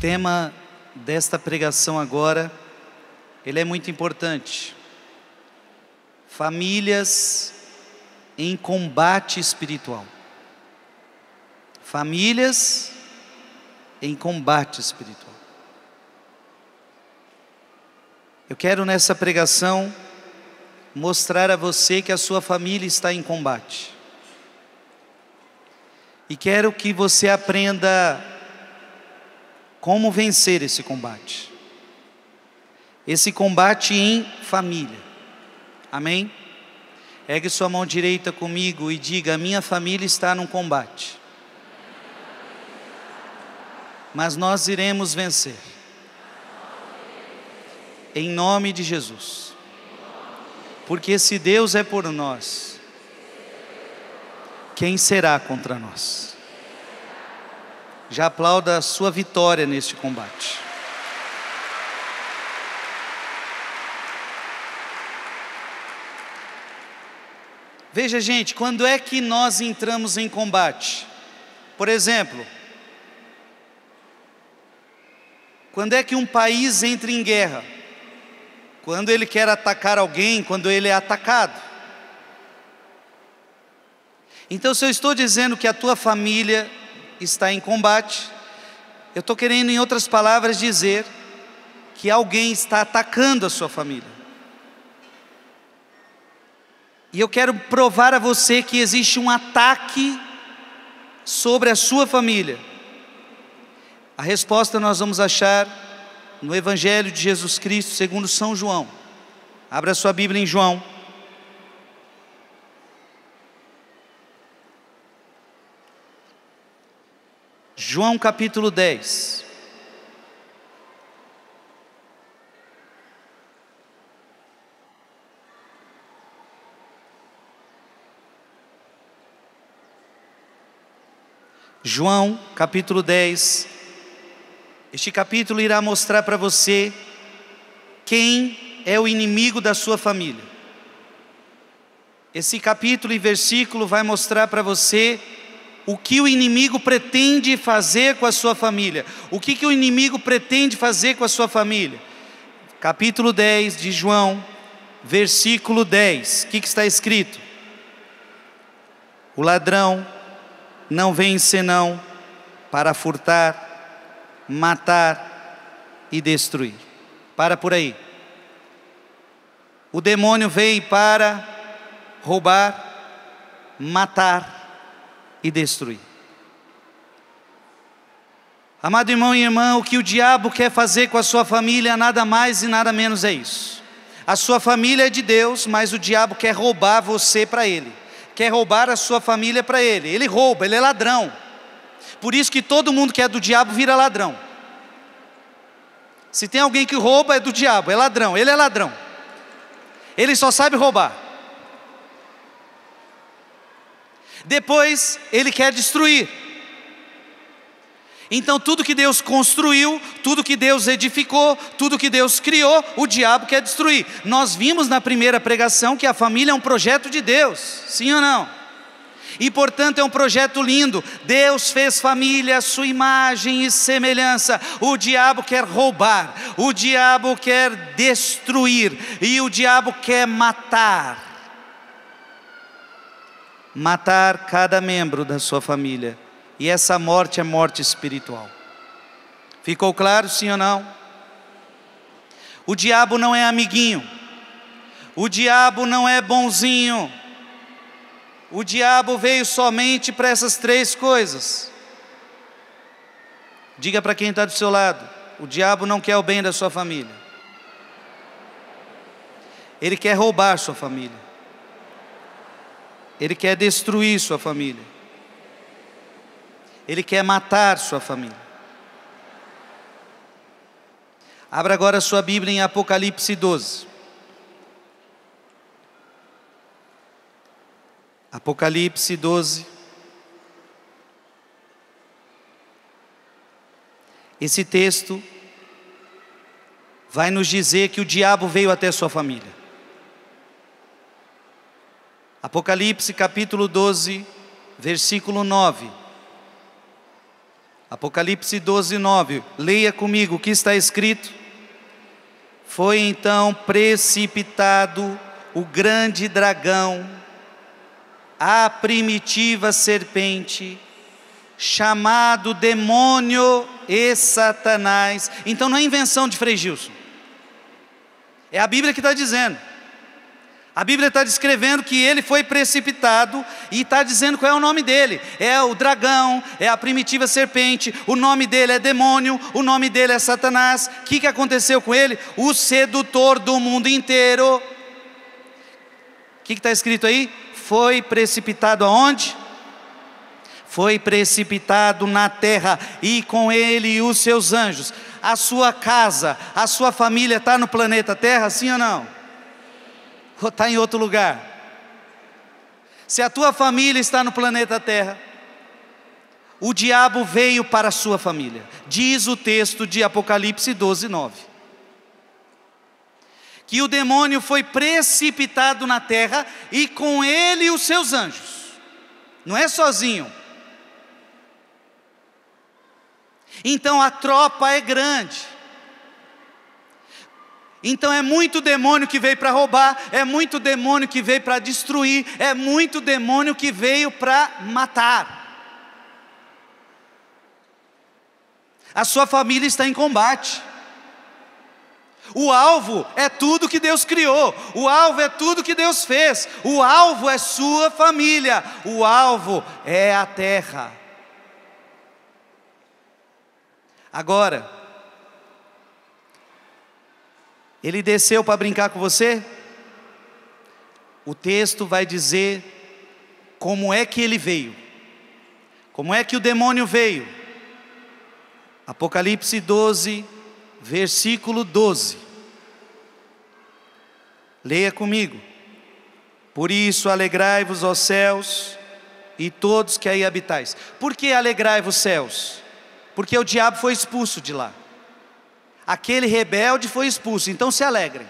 tema desta pregação agora, ele é muito importante. Famílias em combate espiritual. Famílias em combate espiritual. Eu quero nessa pregação mostrar a você que a sua família está em combate. E quero que você aprenda como vencer esse combate? Esse combate em família. Amém? Ergue sua mão direita comigo e diga: a Minha família está num combate. Mas nós iremos vencer. Em nome de Jesus. Porque se Deus é por nós, quem será contra nós? Já aplauda a sua vitória neste combate. Veja, gente, quando é que nós entramos em combate? Por exemplo, quando é que um país entra em guerra? Quando ele quer atacar alguém, quando ele é atacado. Então, se eu estou dizendo que a tua família está em combate. Eu estou querendo, em outras palavras, dizer que alguém está atacando a sua família. E eu quero provar a você que existe um ataque sobre a sua família. A resposta nós vamos achar no Evangelho de Jesus Cristo, segundo São João. Abra sua Bíblia em João João capítulo 10. João capítulo 10. Este capítulo irá mostrar para você quem é o inimigo da sua família. Esse capítulo e versículo vai mostrar para você o que o inimigo pretende fazer com a sua família. O que, que o inimigo pretende fazer com a sua família? Capítulo 10 de João, versículo 10. O que, que está escrito? O ladrão não vem senão para furtar, matar e destruir. Para por aí. O demônio veio para roubar, matar e destruir. Amado irmão e irmã, o que o diabo quer fazer com a sua família, nada mais e nada menos é isso. A sua família é de Deus, mas o diabo quer roubar você para ele, quer roubar a sua família para ele. Ele rouba, ele é ladrão. Por isso que todo mundo que é do diabo vira ladrão. Se tem alguém que rouba, é do diabo, é ladrão, ele é ladrão. Ele só sabe roubar. Depois ele quer destruir. Então, tudo que Deus construiu, tudo que Deus edificou, tudo que Deus criou, o diabo quer destruir. Nós vimos na primeira pregação que a família é um projeto de Deus, sim ou não? E portanto é um projeto lindo. Deus fez família, sua imagem e semelhança. O diabo quer roubar, o diabo quer destruir e o diabo quer matar matar cada membro da sua família. E essa morte é morte espiritual. Ficou claro, sim ou não? O diabo não é amiguinho. O diabo não é bonzinho. O diabo veio somente para essas três coisas. Diga para quem está do seu lado: o diabo não quer o bem da sua família, ele quer roubar a sua família. Ele quer destruir sua família. Ele quer matar sua família. Abra agora sua Bíblia em Apocalipse 12. Apocalipse 12. Esse texto vai nos dizer que o diabo veio até sua família. Apocalipse capítulo 12, versículo 9. Apocalipse 12, 9. Leia comigo o que está escrito. Foi então precipitado o grande dragão, a primitiva serpente, chamado demônio e Satanás. Então não é invenção de Frei Gilson. É a Bíblia que está dizendo. A Bíblia está descrevendo que ele foi precipitado e está dizendo qual é o nome dele: é o dragão, é a primitiva serpente, o nome dele é demônio, o nome dele é Satanás. O que, que aconteceu com ele? O sedutor do mundo inteiro. O que está escrito aí? Foi precipitado aonde? Foi precipitado na terra e com ele e os seus anjos. A sua casa, a sua família está no planeta Terra, sim ou não? ou está em outro lugar. Se a tua família está no planeta Terra, o diabo veio para a sua família, diz o texto de Apocalipse 12, 9. Que o demônio foi precipitado na terra e com ele os seus anjos, não é sozinho. Então a tropa é grande, então é muito demônio que veio para roubar, é muito demônio que veio para destruir, é muito demônio que veio para matar. A sua família está em combate. O alvo é tudo que Deus criou, o alvo é tudo que Deus fez, o alvo é sua família, o alvo é a terra. Agora, ele desceu para brincar com você? O texto vai dizer como é que ele veio. Como é que o demônio veio? Apocalipse 12, versículo 12. Leia comigo. Por isso alegrai-vos, ó céus, e todos que aí habitais. Por que alegrai-vos, céus? Porque o diabo foi expulso de lá. Aquele rebelde foi expulso, então se alegrem.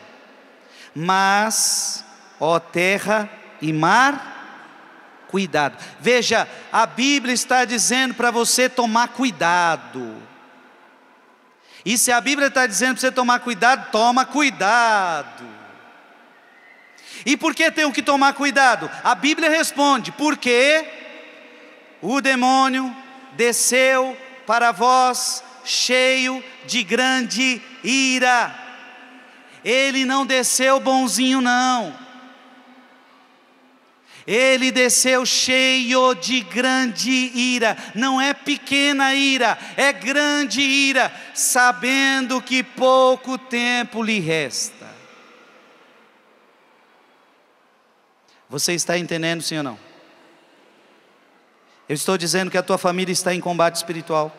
Mas, ó terra e mar, cuidado. Veja, a Bíblia está dizendo para você tomar cuidado. E se a Bíblia está dizendo para você tomar cuidado, toma cuidado. E por que tenho que tomar cuidado? A Bíblia responde: porque o demônio desceu para vós cheio de grande ira. Ele não desceu bonzinho, não. Ele desceu cheio de grande ira, não é pequena ira, é grande ira, sabendo que pouco tempo lhe resta. Você está entendendo, sim ou não? Eu estou dizendo que a tua família está em combate espiritual.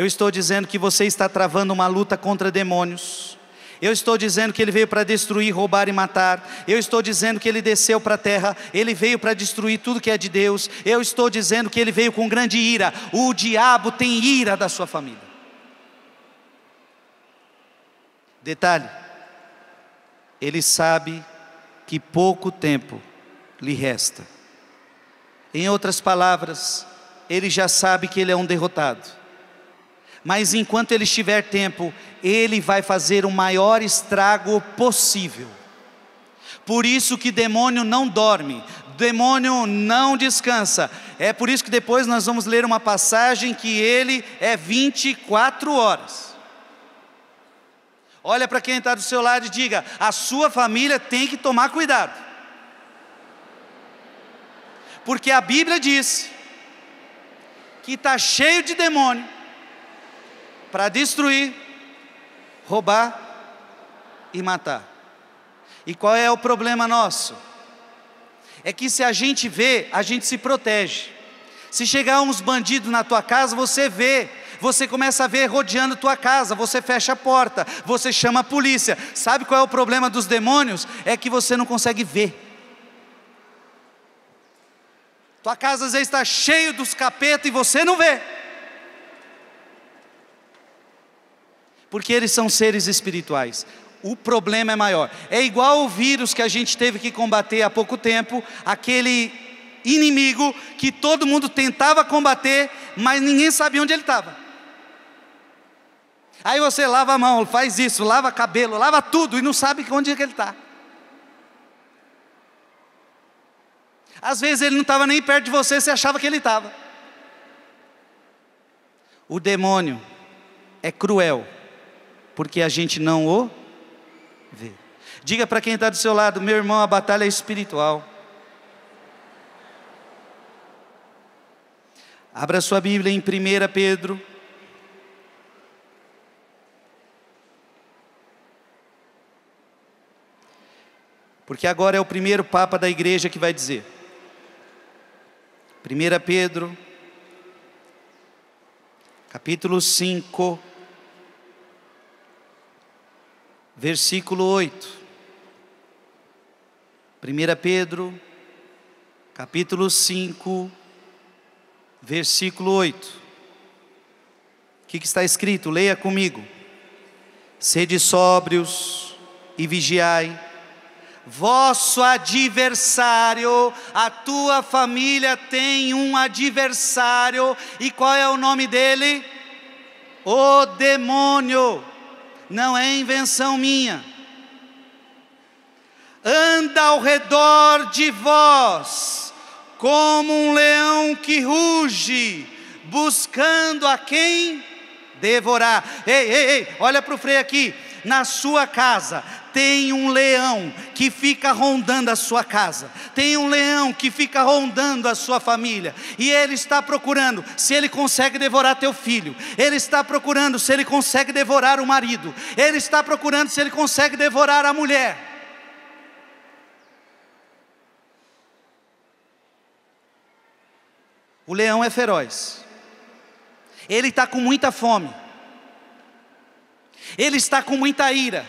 Eu estou dizendo que você está travando uma luta contra demônios. Eu estou dizendo que ele veio para destruir, roubar e matar. Eu estou dizendo que ele desceu para a terra, ele veio para destruir tudo que é de Deus. Eu estou dizendo que ele veio com grande ira. O diabo tem ira da sua família. Detalhe: ele sabe que pouco tempo lhe resta. Em outras palavras, ele já sabe que ele é um derrotado. Mas enquanto ele estiver tempo, ele vai fazer o maior estrago possível. Por isso que demônio não dorme, demônio não descansa. É por isso que depois nós vamos ler uma passagem que ele é 24 horas. Olha para quem está do seu lado e diga: a sua família tem que tomar cuidado. Porque a Bíblia diz que está cheio de demônio para destruir, roubar e matar. E qual é o problema nosso? É que se a gente vê, a gente se protege. Se chegar uns bandidos na tua casa, você vê, você começa a ver rodeando tua casa, você fecha a porta, você chama a polícia. Sabe qual é o problema dos demônios? É que você não consegue ver. Tua casa às vezes está cheio dos capetas e você não vê. porque eles são seres espirituais. O problema é maior. É igual o vírus que a gente teve que combater há pouco tempo, aquele inimigo que todo mundo tentava combater, mas ninguém sabia onde ele estava. Aí você lava a mão, faz isso, lava cabelo, lava tudo e não sabe onde é que ele está. Às vezes ele não estava nem perto de você, você achava que ele estava. O demônio é cruel porque a gente não o vê. Diga para quem está do seu lado, meu irmão, a batalha é espiritual. Abra sua Bíblia em 1 Pedro. Porque agora é o primeiro Papa da igreja que vai dizer. 1 Pedro, capítulo 5. versículo 8. 1 Pedro, capítulo 5, versículo 8. O que, que está escrito? Leia comigo. Sede sóbrios e vigiai. Vosso adversário, a tua família tem um adversário, e qual é o nome dele? O demônio não é invenção minha. Anda ao redor de vós, como um leão que ruge, buscando a quem devorar. Ei, ei, ei, olha para o freio aqui na sua casa tem um leão que fica rondando a sua casa, tem um leão que fica rondando a sua família, e ele está procurando se ele consegue devorar teu filho, ele está procurando se ele consegue devorar o marido, ele está procurando se ele consegue devorar a mulher. O leão é feroz, ele está com muita fome. Ele está com muita ira.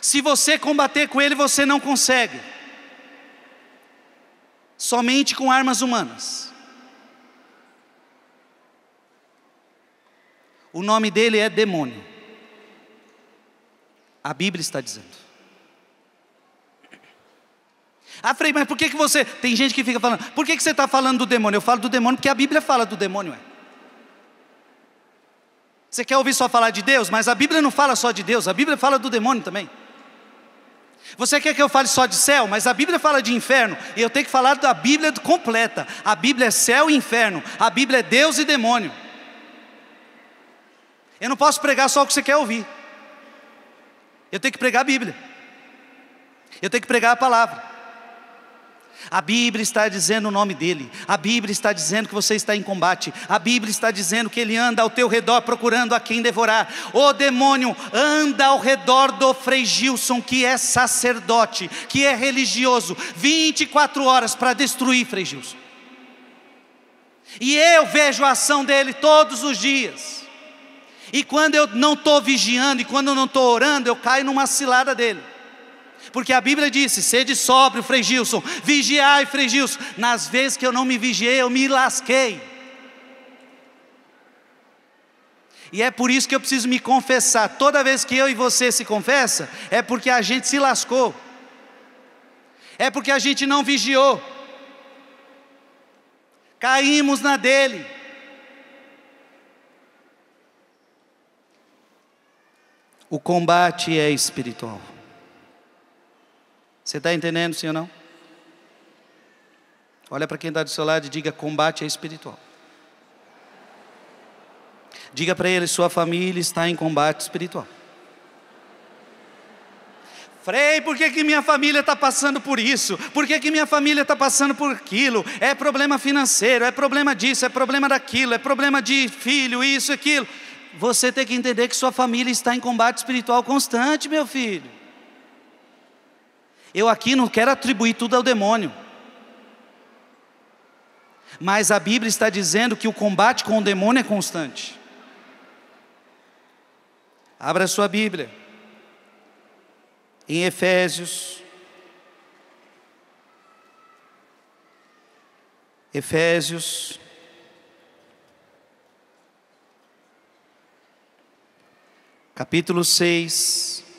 Se você combater com ele, você não consegue. Somente com armas humanas. O nome dele é demônio. A Bíblia está dizendo. Ah, Frei, mas por que, que você. Tem gente que fica falando, por que, que você está falando do demônio? Eu falo do demônio porque a Bíblia fala do demônio, é. Você quer ouvir só falar de Deus, mas a Bíblia não fala só de Deus, a Bíblia fala do demônio também. Você quer que eu fale só de céu, mas a Bíblia fala de inferno, e eu tenho que falar da Bíblia completa. A Bíblia é céu e inferno, a Bíblia é Deus e demônio. Eu não posso pregar só o que você quer ouvir. Eu tenho que pregar a Bíblia. Eu tenho que pregar a palavra. A Bíblia está dizendo o nome dele. A Bíblia está dizendo que você está em combate. A Bíblia está dizendo que ele anda ao teu redor procurando a quem devorar. O demônio anda ao redor do Frei Gilson, que é sacerdote, que é religioso, 24 horas para destruir Frei Gilson. E eu vejo a ação dele todos os dias. E quando eu não estou vigiando e quando eu não estou orando, eu caio numa cilada dele. Porque a Bíblia disse: sede sóbrio, Frei Gilson, vigiai, Frei Gilson. Nas vezes que eu não me vigiei, eu me lasquei. E é por isso que eu preciso me confessar. Toda vez que eu e você se confessa, é porque a gente se lascou. É porque a gente não vigiou. Caímos na dele. O combate é espiritual. Você está entendendo, sim ou não? Olha para quem está do seu lado e diga: combate é espiritual. Diga para ele: sua família está em combate espiritual. Frei, por que, que minha família está passando por isso? Por que, que minha família está passando por aquilo? É problema financeiro, é problema disso, é problema daquilo, é problema de filho, isso, aquilo. Você tem que entender que sua família está em combate espiritual constante, meu filho. Eu aqui não quero atribuir tudo ao demônio. Mas a Bíblia está dizendo que o combate com o demônio é constante. Abra sua Bíblia. Em Efésios. Efésios. Capítulo 6.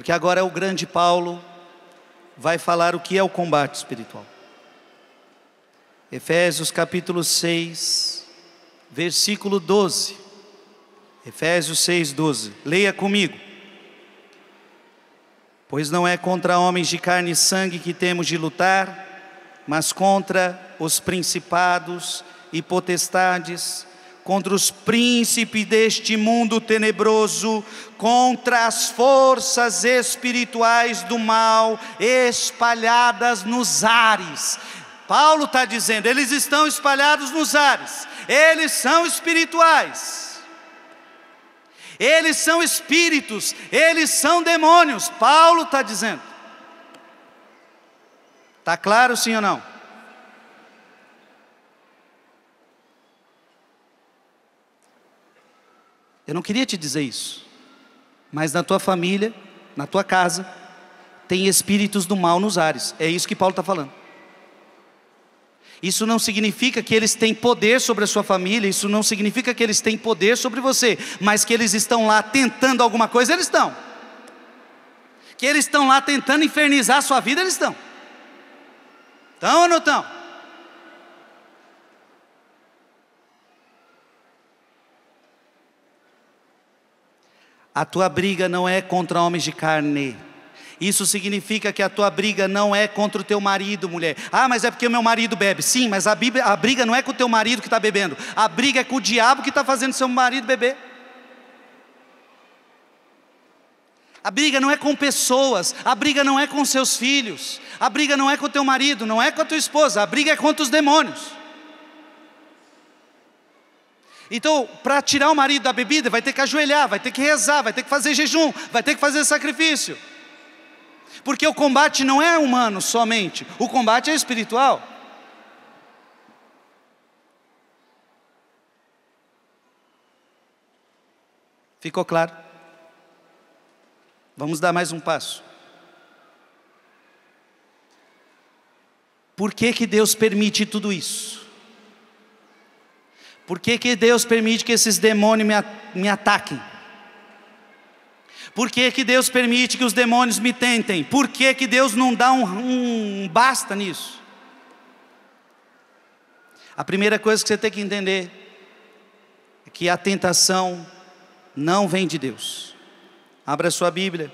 Porque agora é o grande Paulo vai falar o que é o combate espiritual. Efésios capítulo 6, versículo 12. Efésios 6, 12. Leia comigo. Pois não é contra homens de carne e sangue que temos de lutar, mas contra os principados e potestades contra os príncipes deste mundo tenebroso, contra as forças espirituais do mal espalhadas nos ares. Paulo está dizendo, eles estão espalhados nos ares, eles são espirituais. Eles são espíritos, eles são demônios, Paulo está dizendo. Está claro sim ou não? Eu não queria te dizer isso, mas na tua família, na tua casa, tem espíritos do mal nos ares. É isso que Paulo está falando. Isso não significa que eles têm poder sobre a sua família, isso não significa que eles têm poder sobre você, mas que eles estão lá tentando alguma coisa, eles estão. Que eles estão lá tentando infernizar a sua vida, eles estão. Estão ou não estão? A tua briga não é contra homens de carne. Isso significa que a tua briga não é contra o teu marido, mulher. Ah, mas é porque o meu marido bebe. Sim, mas a, Bíblia, a briga não é com o teu marido que está bebendo. A briga é com o diabo que está fazendo seu marido beber. A briga não é com pessoas, a briga não é com seus filhos, a briga não é com o teu marido, não é com a tua esposa, a briga é contra os demônios. Então, para tirar o marido da bebida, vai ter que ajoelhar, vai ter que rezar, vai ter que fazer jejum, vai ter que fazer sacrifício. Porque o combate não é humano somente, o combate é espiritual. Ficou claro? Vamos dar mais um passo. Por que, que Deus permite tudo isso? Por que, que Deus permite que esses demônios me, me ataquem? Por que, que Deus permite que os demônios me tentem? Por que, que Deus não dá um, um basta nisso? A primeira coisa que você tem que entender é que a tentação não vem de Deus. Abra sua Bíblia.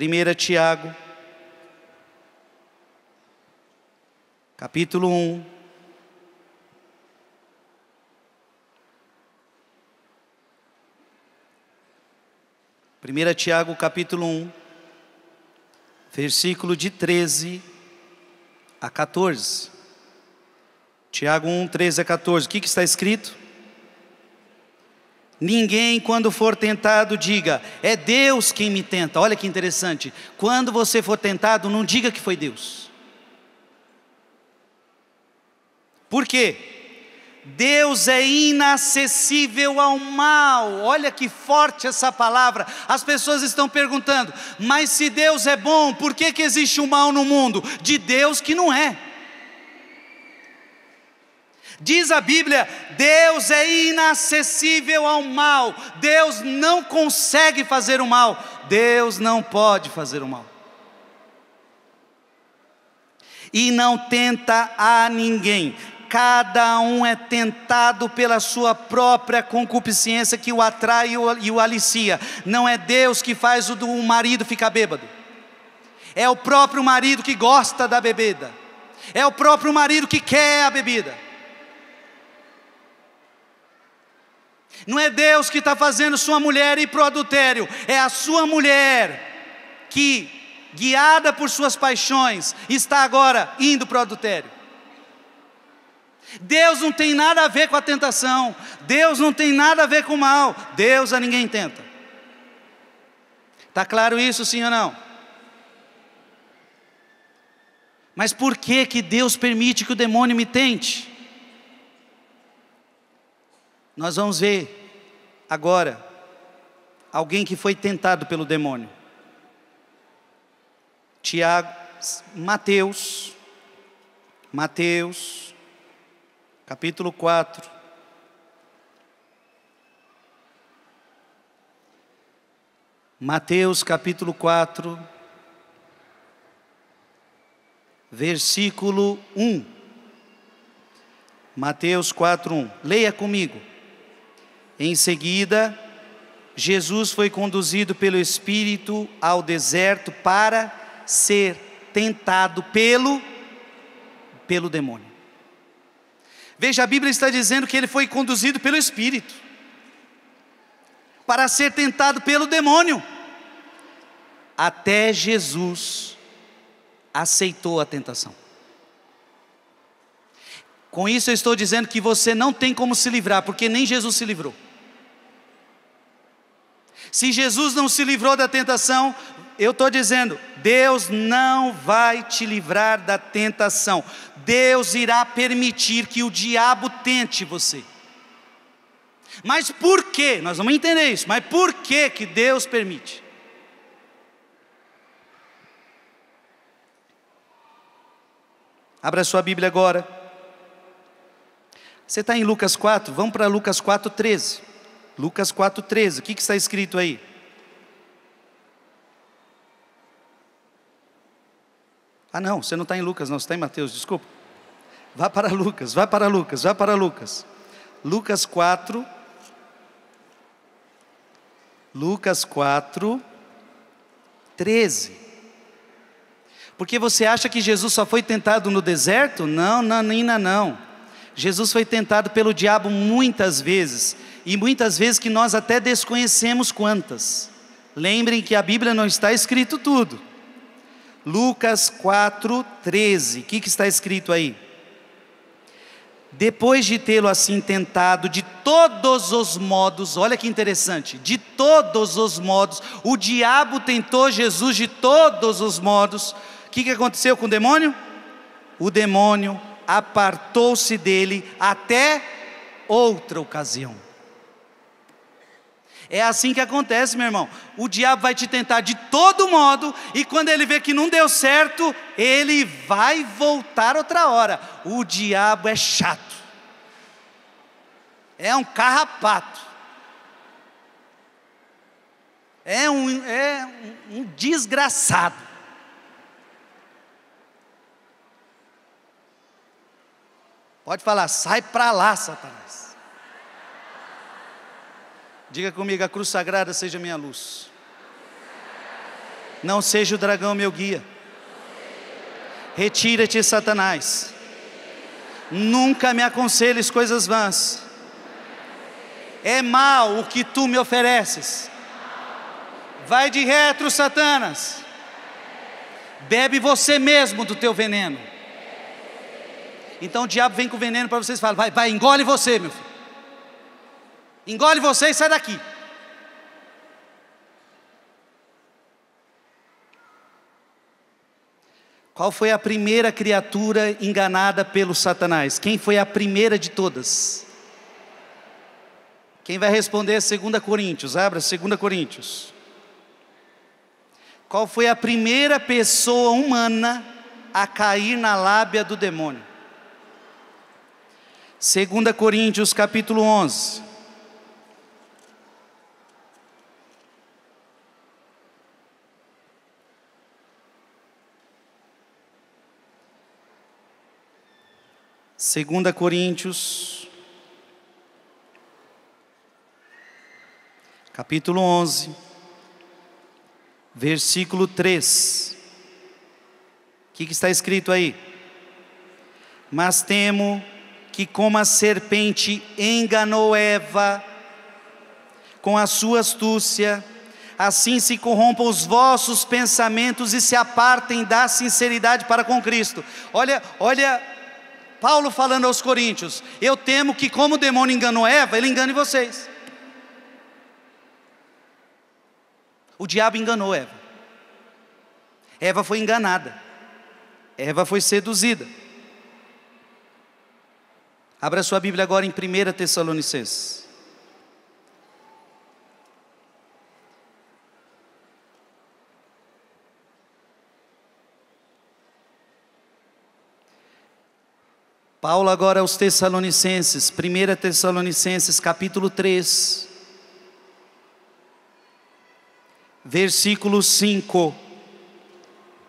1 Tiago, capítulo 1, 1 Tiago capítulo 1, versículo de 13 a 14. Tiago 1, 13 a 14. O que, que está escrito? Ninguém, quando for tentado, diga: É Deus quem me tenta. Olha que interessante. Quando você for tentado, não diga que foi Deus. Por quê? Deus é inacessível ao mal. Olha que forte essa palavra. As pessoas estão perguntando: mas se Deus é bom, por que, que existe o mal no mundo? De Deus que não é. Diz a Bíblia: Deus é inacessível ao mal. Deus não consegue fazer o mal. Deus não pode fazer o mal. E não tenta a ninguém cada um é tentado pela sua própria concupiscência que o atrai e o alicia. Não é Deus que faz o marido ficar bêbado, é o próprio marido que gosta da bebida, é o próprio marido que quer a bebida. Não é Deus que está fazendo sua mulher ir para o adultério, é a sua mulher que, guiada por suas paixões, está agora indo para o adultério. Deus não tem nada a ver com a tentação, Deus não tem nada a ver com o mal, Deus a ninguém tenta. Está claro isso, sim ou não? Mas por que, que Deus permite que o demônio me tente? Nós vamos ver agora alguém que foi tentado pelo demônio. Tiago, Mateus, Mateus, capítulo 4. Mateus capítulo 4, versículo 1. Mateus 4, 1. Leia comigo. Em seguida, Jesus foi conduzido pelo Espírito ao deserto para ser tentado pelo, pelo demônio. Veja, a Bíblia está dizendo que ele foi conduzido pelo Espírito para ser tentado pelo demônio. Até Jesus aceitou a tentação. Com isso eu estou dizendo que você não tem como se livrar, porque nem Jesus se livrou. Se Jesus não se livrou da tentação, eu estou dizendo, Deus não vai te livrar da tentação. Deus irá permitir que o diabo tente você. Mas por que? Nós vamos entender isso, mas por que que Deus permite? Abra sua Bíblia agora. Você está em Lucas 4? Vamos para Lucas 4,13. Lucas 4,13. O que, que está escrito aí? Ah, não, você não está em Lucas, não, você está em Mateus, desculpa. Vá para Lucas, vá para Lucas, vá para Lucas. Lucas 4. Lucas 4, 13. Porque você acha que Jesus só foi tentado no deserto? Não, não, ainda não. Jesus foi tentado pelo diabo muitas vezes, e muitas vezes que nós até desconhecemos quantas. Lembrem que a Bíblia não está escrito tudo. Lucas 4, 13. O que, que está escrito aí? Depois de tê-lo assim tentado, de todos os modos, olha que interessante, de todos os modos, o diabo tentou Jesus de todos os modos. O que, que aconteceu com o demônio? O demônio apartou-se dele até outra ocasião. É assim que acontece, meu irmão. O diabo vai te tentar de todo modo, e quando ele vê que não deu certo, ele vai voltar outra hora. O diabo é chato, é um carrapato, é um, é um, desgraçado. Pode falar, sai para lá, Satanás. Diga comigo: a cruz sagrada seja minha luz. Não seja o dragão meu guia. Retira-te, Satanás. Nunca me aconselhes coisas vãs. É mal o que tu me ofereces. Vai de retro, Satanás. Bebe você mesmo do teu veneno. Então o diabo vem com veneno para vocês e fala: vai, vai, engole você, meu filho. Engole você e sai daqui. Qual foi a primeira criatura enganada pelo Satanás? Quem foi a primeira de todas? Quem vai responder é 2 Coríntios. Abra 2 Coríntios. Qual foi a primeira pessoa humana a cair na lábia do demônio? 2 Coríntios capítulo 11. 2 Coríntios, capítulo 11, versículo 3. O que, que está escrito aí? Mas temo que, como a serpente enganou Eva com a sua astúcia, assim se corrompam os vossos pensamentos e se apartem da sinceridade para com Cristo. Olha, olha Paulo falando aos Coríntios: Eu temo que, como o demônio enganou Eva, ele engane vocês. O diabo enganou Eva. Eva foi enganada. Eva foi seduzida. Abra sua Bíblia agora em 1 Tessalonicenses. Paulo agora aos Tessalonicenses, 1 Tessalonicenses capítulo 3, versículo 5.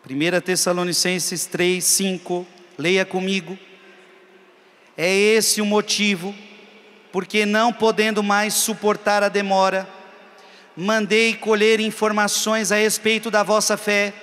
1 Tessalonicenses 3, 5, leia comigo. É esse o motivo, porque não podendo mais suportar a demora, mandei colher informações a respeito da vossa fé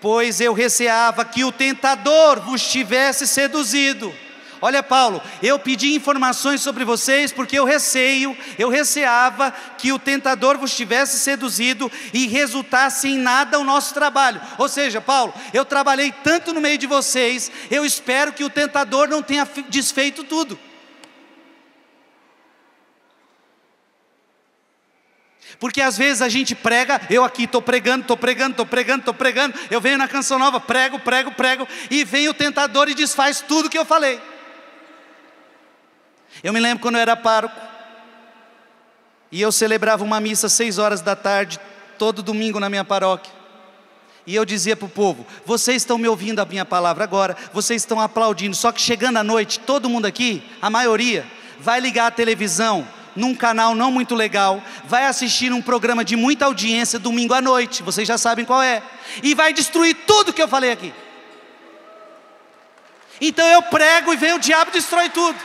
pois eu receava que o tentador vos tivesse seduzido. Olha, Paulo, eu pedi informações sobre vocês porque eu receio, eu receava que o tentador vos tivesse seduzido e resultasse em nada o nosso trabalho. Ou seja, Paulo, eu trabalhei tanto no meio de vocês, eu espero que o tentador não tenha desfeito tudo. Porque às vezes a gente prega, eu aqui estou pregando, estou pregando, estou pregando, estou pregando, eu venho na canção nova, prego, prego, prego, e vem o tentador e desfaz tudo que eu falei. Eu me lembro quando eu era pároco, e eu celebrava uma missa às seis horas da tarde, todo domingo na minha paróquia. E eu dizia para o povo: vocês estão me ouvindo a minha palavra agora, vocês estão aplaudindo, só que chegando à noite, todo mundo aqui, a maioria, vai ligar a televisão, num canal não muito legal, vai assistir um programa de muita audiência domingo à noite, vocês já sabem qual é, e vai destruir tudo que eu falei aqui. Então eu prego e vem o diabo e destrói tudo.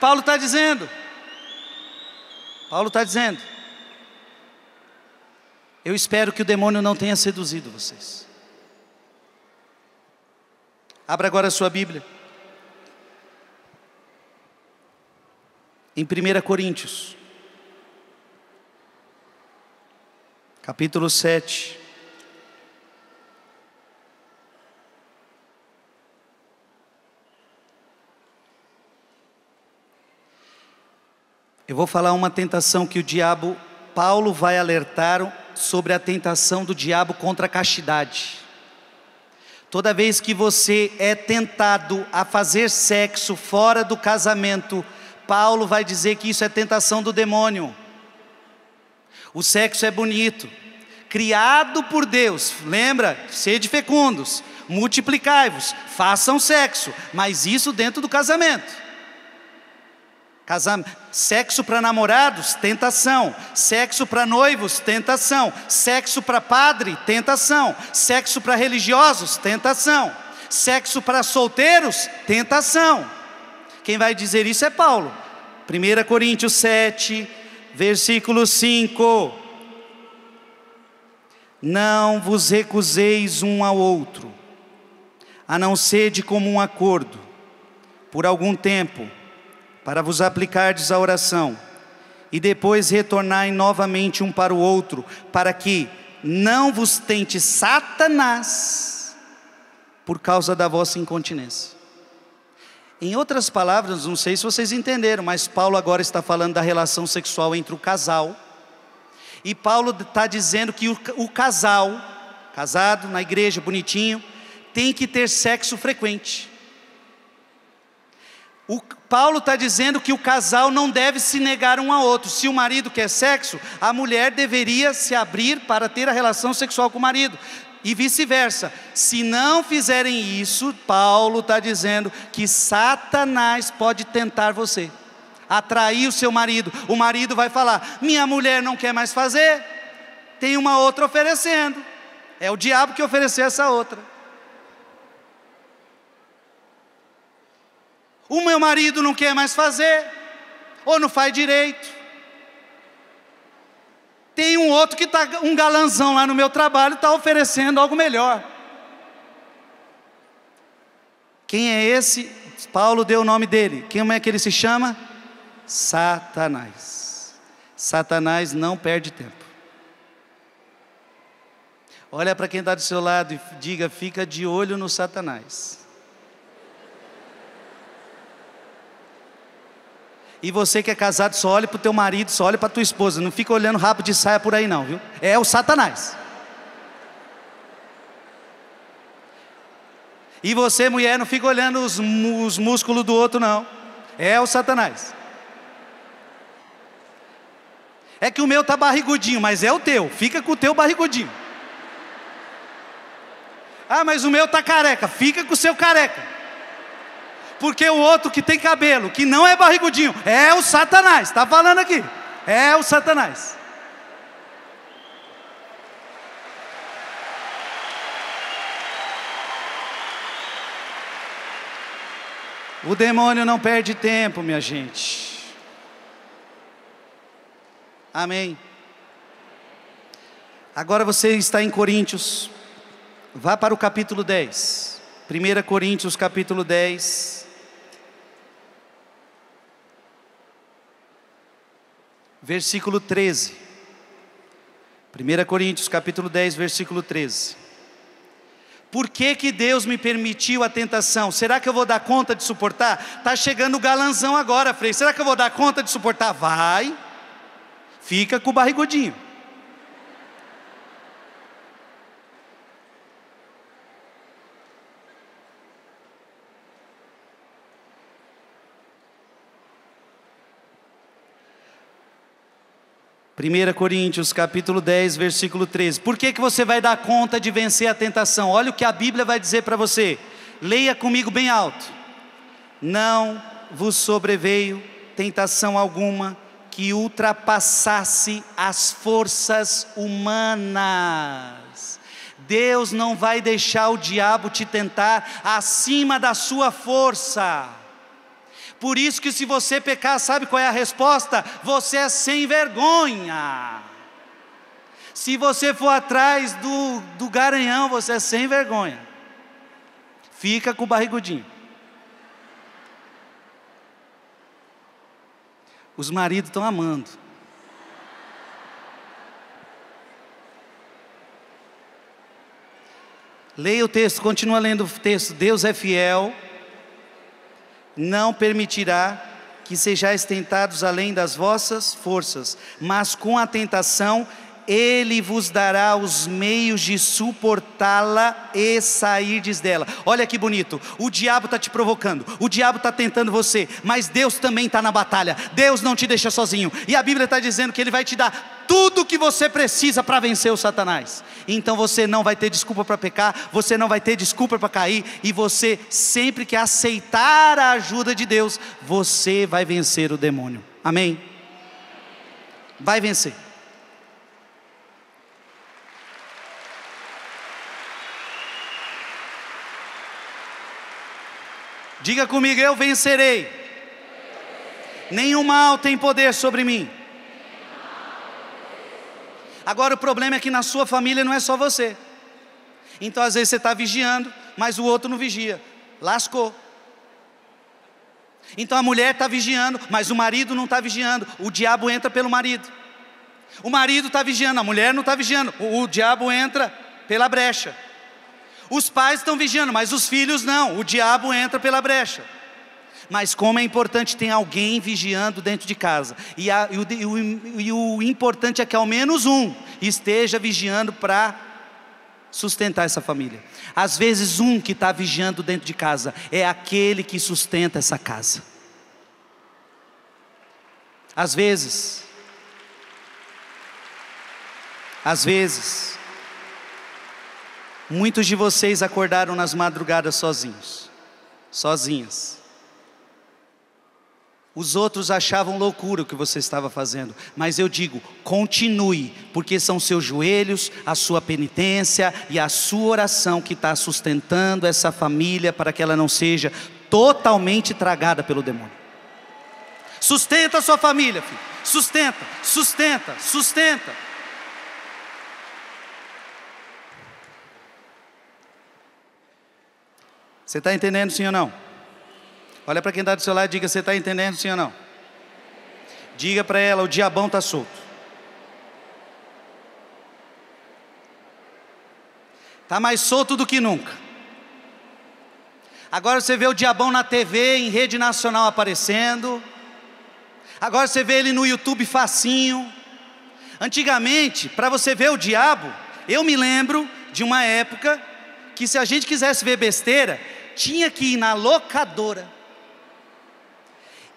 Paulo está dizendo, Paulo está dizendo, eu espero que o demônio não tenha seduzido vocês. Abra agora a sua Bíblia. em 1 Coríntios, capítulo 7. Eu vou falar uma tentação que o diabo, Paulo vai alertar sobre a tentação do diabo contra a castidade. Toda vez que você é tentado a fazer sexo fora do casamento, Paulo vai dizer que isso é tentação do demônio. O sexo é bonito, criado por Deus, lembra? Sede fecundos, multiplicai-vos, façam sexo, mas isso dentro do casamento. Casamento, Sexo para namorados, tentação. Sexo para noivos, tentação. Sexo para padre, tentação. Sexo para religiosos, tentação. Sexo para solteiros, tentação. Quem vai dizer isso é Paulo. 1 Coríntios 7, versículo 5. Não vos recuseis um ao outro, a não ser de comum acordo, por algum tempo, para vos aplicardes a oração, e depois retornai novamente um para o outro, para que não vos tente Satanás por causa da vossa incontinência. Em outras palavras, não sei se vocês entenderam, mas Paulo agora está falando da relação sexual entre o casal. E Paulo está dizendo que o, o casal, casado na igreja, bonitinho, tem que ter sexo frequente. O, Paulo está dizendo que o casal não deve se negar um ao outro. Se o marido quer sexo, a mulher deveria se abrir para ter a relação sexual com o marido. E vice-versa. Se não fizerem isso, Paulo está dizendo que Satanás pode tentar você, atrair o seu marido. O marido vai falar: minha mulher não quer mais fazer, tem uma outra oferecendo. É o diabo que ofereceu essa outra. o meu marido não quer mais fazer, ou não faz direito. Tem um outro que está, um galanzão lá no meu trabalho, está oferecendo algo melhor. Quem é esse? Paulo deu o nome dele. Quem é que ele se chama? Satanás. Satanás não perde tempo. Olha para quem está do seu lado e diga: fica de olho no Satanás. E você que é casado, só olhe para o teu marido, só olhe para tua esposa. Não fica olhando rápido de saia por aí não, viu? É o Satanás. E você, mulher, não fica olhando os, os músculos do outro não. É o Satanás. É que o meu tá barrigudinho, mas é o teu. Fica com o teu barrigudinho. Ah, mas o meu tá careca. Fica com o seu careca porque o outro que tem cabelo, que não é barrigudinho, é o Satanás, está falando aqui, é o Satanás. O demônio não perde tempo, minha gente. Amém. Agora você está em Coríntios. Vá para o capítulo 10. 1 Coríntios, capítulo 10. versículo 13. 1 Coríntios capítulo 10, versículo 13. Por que, que Deus me permitiu a tentação? Será que eu vou dar conta de suportar? Tá chegando o galanzão agora, Frei. Será que eu vou dar conta de suportar? Vai. Fica com o barrigudinho. 1 Coríntios capítulo 10, versículo 13. Por que, que você vai dar conta de vencer a tentação? Olha o que a Bíblia vai dizer para você. Leia comigo bem alto. Não vos sobreveio tentação alguma que ultrapassasse as forças humanas. Deus não vai deixar o diabo te tentar acima da sua força. Por isso que se você pecar, sabe qual é a resposta? Você é sem vergonha. Se você for atrás do, do garanhão, você é sem vergonha. Fica com o barrigudinho. Os maridos estão amando. Leia o texto, continua lendo o texto. Deus é fiel não permitirá que sejais tentados além das vossas forças, mas com a tentação ele vos dará os meios de suportá-la e sairdes dela. Olha que bonito, o diabo está te provocando, o diabo está tentando você, mas Deus também está na batalha, Deus não te deixa sozinho, e a Bíblia está dizendo que ele vai te dar tudo o que você precisa para vencer o Satanás. Então você não vai ter desculpa para pecar, você não vai ter desculpa para cair, e você, sempre que aceitar a ajuda de Deus, você vai vencer o demônio. Amém? Vai vencer. Diga comigo, eu vencerei. Nenhum mal tem poder sobre mim. Agora o problema é que na sua família não é só você. Então às vezes você está vigiando, mas o outro não vigia. Lascou. Então a mulher está vigiando, mas o marido não está vigiando. O diabo entra pelo marido. O marido está vigiando, a mulher não está vigiando. O, o diabo entra pela brecha. Os pais estão vigiando, mas os filhos não. O diabo entra pela brecha. Mas como é importante ter alguém vigiando dentro de casa. E, a, e, o, e, o, e o importante é que ao menos um esteja vigiando para sustentar essa família. Às vezes, um que está vigiando dentro de casa é aquele que sustenta essa casa. Às vezes, às vezes, Muitos de vocês acordaram nas madrugadas sozinhos, sozinhas. Os outros achavam loucura o que você estava fazendo, mas eu digo: continue, porque são seus joelhos, a sua penitência e a sua oração que está sustentando essa família para que ela não seja totalmente tragada pelo demônio. Sustenta a sua família, filho. Sustenta, sustenta, sustenta. Você está entendendo sim ou não? Olha para quem está do seu lado e diga: Você está entendendo sim ou não? Diga para ela: O diabão está solto. Está mais solto do que nunca. Agora você vê o diabão na TV, em rede nacional aparecendo. Agora você vê ele no YouTube facinho. Antigamente, para você ver o diabo, eu me lembro de uma época que se a gente quisesse ver besteira, tinha que ir na locadora.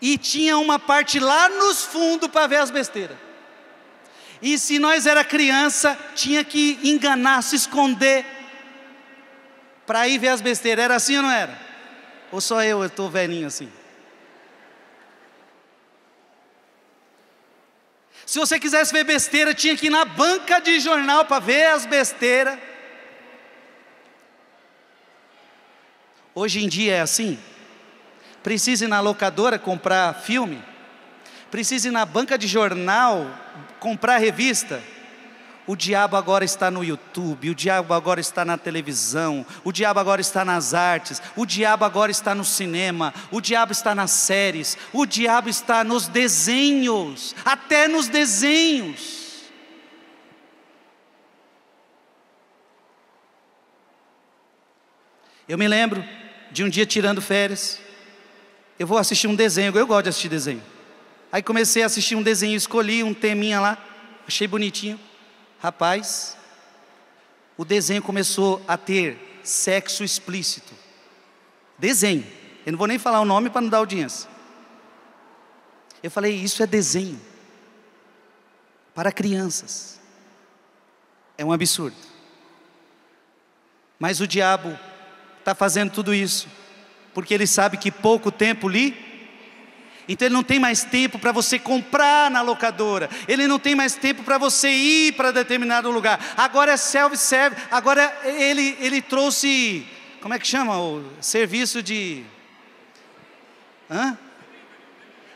E tinha uma parte lá nos fundos para ver as besteiras. E se nós era criança, tinha que enganar, se esconder para ir ver as besteiras. Era assim ou não era? Ou só eu, eu estou velhinho assim? Se você quisesse ver besteira, tinha que ir na banca de jornal para ver as besteiras. Hoje em dia é assim. Precisa ir na locadora comprar filme, precisa ir na banca de jornal comprar revista. O diabo agora está no YouTube, o diabo agora está na televisão, o diabo agora está nas artes, o diabo agora está no cinema, o diabo está nas séries, o diabo está nos desenhos, até nos desenhos. Eu me lembro de um dia tirando férias. Eu vou assistir um desenho, eu gosto de assistir desenho. Aí comecei a assistir um desenho, escolhi um teminha lá, achei bonitinho. Rapaz, o desenho começou a ter sexo explícito. Desenho. Eu não vou nem falar o nome para não dar audiência. Eu falei, isso é desenho. Para crianças. É um absurdo. Mas o diabo está fazendo tudo isso, porque ele sabe que pouco tempo lhe. Então ele não tem mais tempo para você comprar na locadora, ele não tem mais tempo para você ir para determinado lugar. Agora é self-serve, agora ele, ele trouxe, como é que chama? O serviço de. Hã?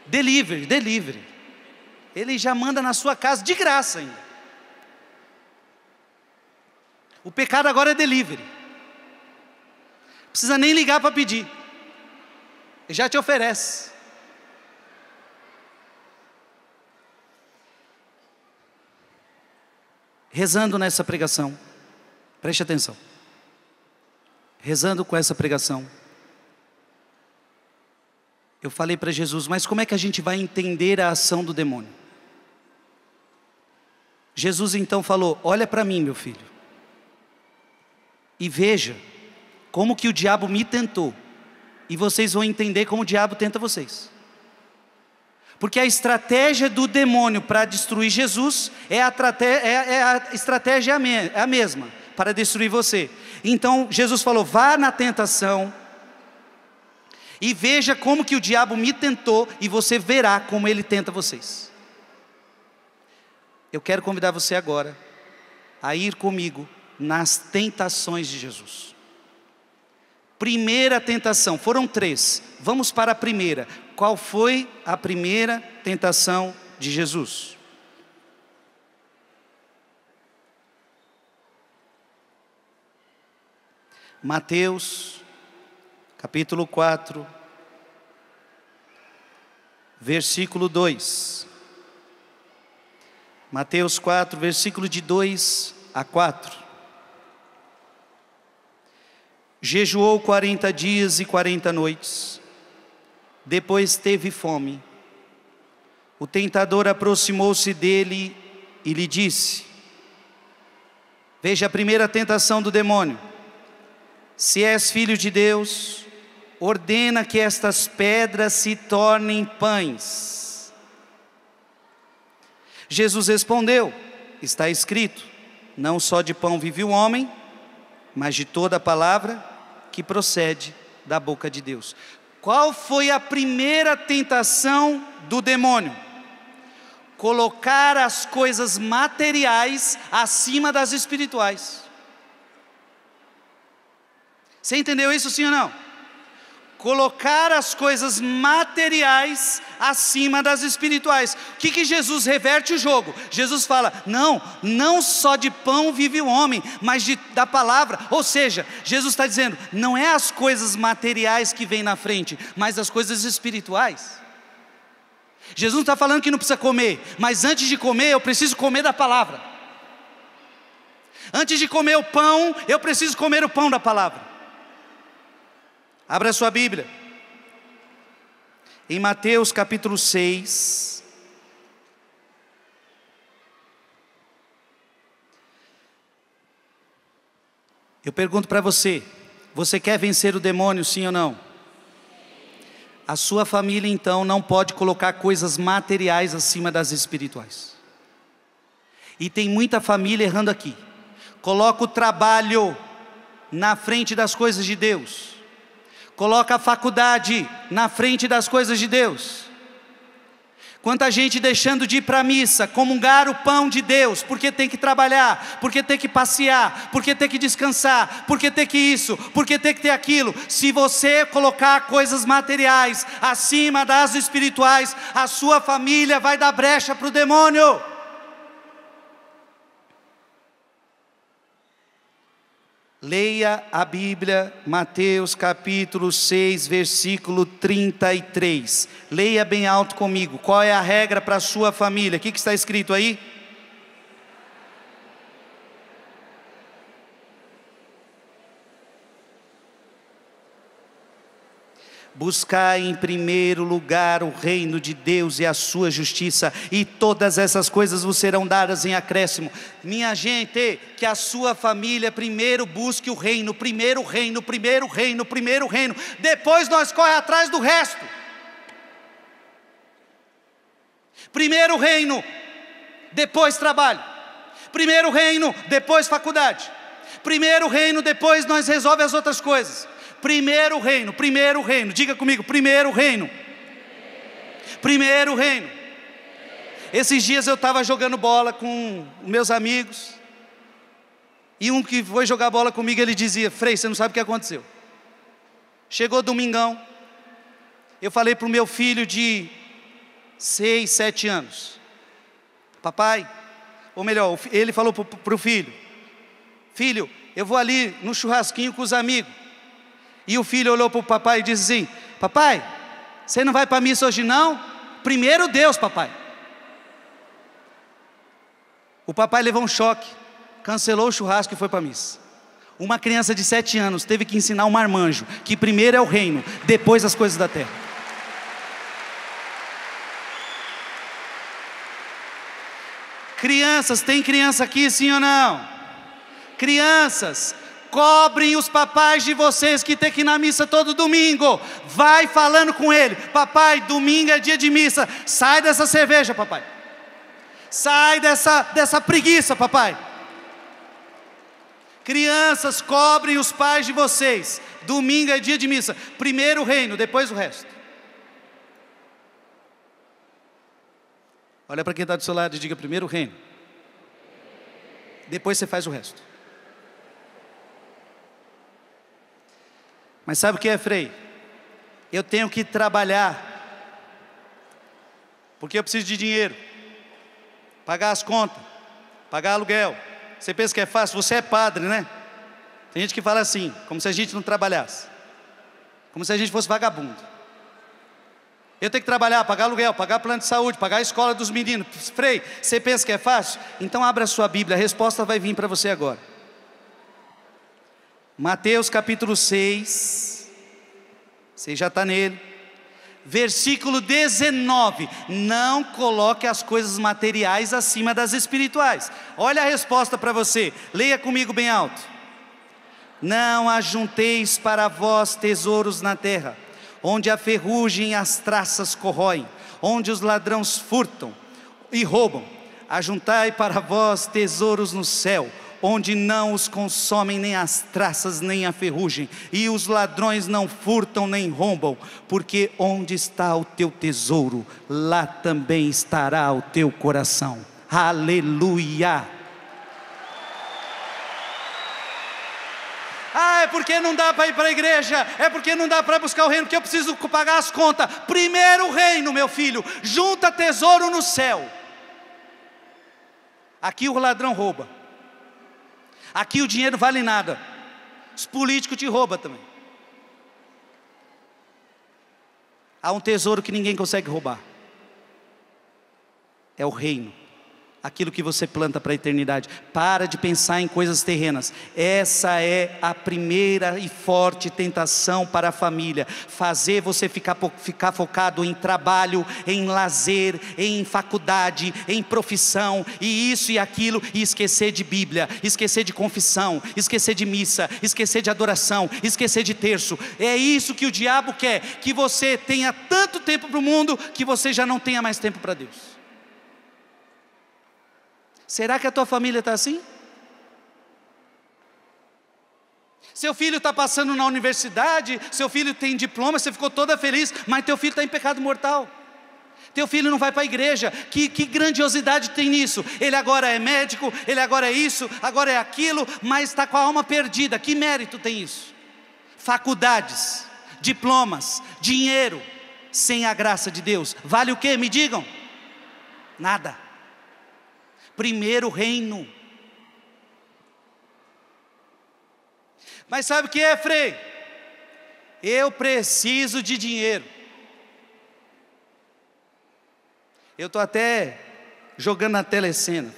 Delivery, delivery. Ele já manda na sua casa de graça ainda. O pecado agora é delivery precisa nem ligar para pedir, ele já te oferece. Rezando nessa pregação, preste atenção. Rezando com essa pregação, eu falei para Jesus, mas como é que a gente vai entender a ação do demônio? Jesus então falou: Olha para mim, meu filho, e veja como que o diabo me tentou. E vocês vão entender como o diabo tenta vocês. Porque a estratégia do demônio para destruir Jesus é a, é, é a estratégia é a, me é a mesma para destruir você. Então Jesus falou: vá na tentação e veja como que o diabo me tentou e você verá como ele tenta vocês. Eu quero convidar você agora a ir comigo nas tentações de Jesus. Primeira tentação, foram três. Vamos para a primeira. Qual foi a primeira tentação de Jesus? Mateus, capítulo 4, versículo 2. Mateus 4, versículo de 2 a 4 jejuou 40 dias e 40 noites, depois teve fome. O tentador aproximou-se dele e lhe disse: Veja a primeira tentação do demônio. Se és filho de Deus, ordena que estas pedras se tornem pães. Jesus respondeu: Está escrito, não só de pão vive o homem, mas de toda a palavra que procede da boca de Deus. Qual foi a primeira tentação do demônio? Colocar as coisas materiais acima das espirituais. Você entendeu isso sim ou não? colocar as coisas materiais acima das espirituais. O que, que Jesus reverte o jogo? Jesus fala: não, não só de pão vive o homem, mas de, da palavra. Ou seja, Jesus está dizendo: não é as coisas materiais que vêm na frente, mas as coisas espirituais. Jesus está falando que não precisa comer, mas antes de comer, eu preciso comer da palavra. Antes de comer o pão, eu preciso comer o pão da palavra. Abra sua Bíblia. Em Mateus capítulo 6. Eu pergunto para você: você quer vencer o demônio, sim ou não? A sua família então não pode colocar coisas materiais acima das espirituais. E tem muita família errando aqui. Coloca o trabalho na frente das coisas de Deus coloca a faculdade na frente das coisas de Deus. Quanta gente deixando de ir para a missa, comungar o pão de Deus, porque tem que trabalhar, porque tem que passear, porque tem que descansar, porque tem que isso, porque tem que ter aquilo. Se você colocar coisas materiais acima das espirituais, a sua família vai dar brecha para o demônio. Leia a Bíblia, Mateus capítulo 6, versículo 33. Leia bem alto comigo. Qual é a regra para a sua família? O que, que está escrito aí? Buscai em primeiro lugar o reino de Deus e a sua justiça, e todas essas coisas vos serão dadas em acréscimo. Minha gente, que a sua família primeiro busque o reino, primeiro reino, primeiro reino, primeiro reino. Depois nós corre atrás do resto. Primeiro reino, depois trabalho. Primeiro reino, depois faculdade. Primeiro reino, depois nós resolve as outras coisas. Primeiro reino, primeiro reino. Diga comigo, primeiro reino. Primeiro reino. Esses dias eu estava jogando bola com meus amigos. E um que foi jogar bola comigo, ele dizia: Frei, você não sabe o que aconteceu. Chegou domingão. Eu falei para o meu filho de seis, sete anos: Papai, ou melhor, ele falou para o filho: Filho, eu vou ali no churrasquinho com os amigos. E o filho olhou para o papai e disse assim: Papai, você não vai para a missa hoje não? Primeiro Deus, papai. O papai levou um choque, cancelou o churrasco e foi para a missa. Uma criança de sete anos teve que ensinar um marmanjo que primeiro é o reino, depois as coisas da terra. Crianças, tem criança aqui, sim ou não? Crianças, Cobrem os papais de vocês que tem que ir na missa todo domingo. Vai falando com ele. Papai, domingo é dia de missa. Sai dessa cerveja, papai. Sai dessa, dessa preguiça, papai. Crianças, cobrem os pais de vocês. Domingo é dia de missa. Primeiro o reino, depois o resto. Olha para quem está do seu lado e diga primeiro o reino. Depois você faz o resto. Mas sabe o que é, Frei? Eu tenho que trabalhar, porque eu preciso de dinheiro, pagar as contas, pagar aluguel. Você pensa que é fácil? Você é padre, né? Tem gente que fala assim, como se a gente não trabalhasse, como se a gente fosse vagabundo. Eu tenho que trabalhar, pagar aluguel, pagar plano de saúde, pagar a escola dos meninos. Frei, você pensa que é fácil? Então abra a sua Bíblia, a resposta vai vir para você agora. Mateus capítulo 6, você já está nele, versículo 19: Não coloque as coisas materiais acima das espirituais. Olha a resposta para você, leia comigo bem alto. Não ajunteis para vós tesouros na terra, onde a ferrugem e as traças corroem, onde os ladrões furtam e roubam. Ajuntai para vós tesouros no céu, onde não os consomem nem as traças nem a ferrugem, e os ladrões não furtam nem rombam, porque onde está o teu tesouro, lá também estará o teu coração. Aleluia! Ah, é porque não dá para ir para a igreja, é porque não dá para buscar o reino, porque eu preciso pagar as contas. Primeiro o reino, meu filho, junta tesouro no céu. Aqui o ladrão rouba. Aqui o dinheiro vale nada. Os políticos te roubam também. Há um tesouro que ninguém consegue roubar. É o reino aquilo que você planta para a eternidade. Para de pensar em coisas terrenas. Essa é a primeira e forte tentação para a família: fazer você ficar, ficar focado em trabalho, em lazer, em faculdade, em profissão, e isso e aquilo, e esquecer de Bíblia, esquecer de confissão, esquecer de missa, esquecer de adoração, esquecer de terço. É isso que o diabo quer: que você tenha tanto tempo para o mundo que você já não tenha mais tempo para Deus. Será que a tua família está assim? Seu filho está passando na universidade, seu filho tem diploma, você ficou toda feliz, mas teu filho está em pecado mortal. Teu filho não vai para a igreja, que, que grandiosidade tem nisso? Ele agora é médico, ele agora é isso, agora é aquilo, mas está com a alma perdida, que mérito tem isso? Faculdades, diplomas, dinheiro, sem a graça de Deus, vale o que? Me digam, nada. Primeiro reino. Mas sabe o que é, Frei? Eu preciso de dinheiro. Eu estou até jogando na telecena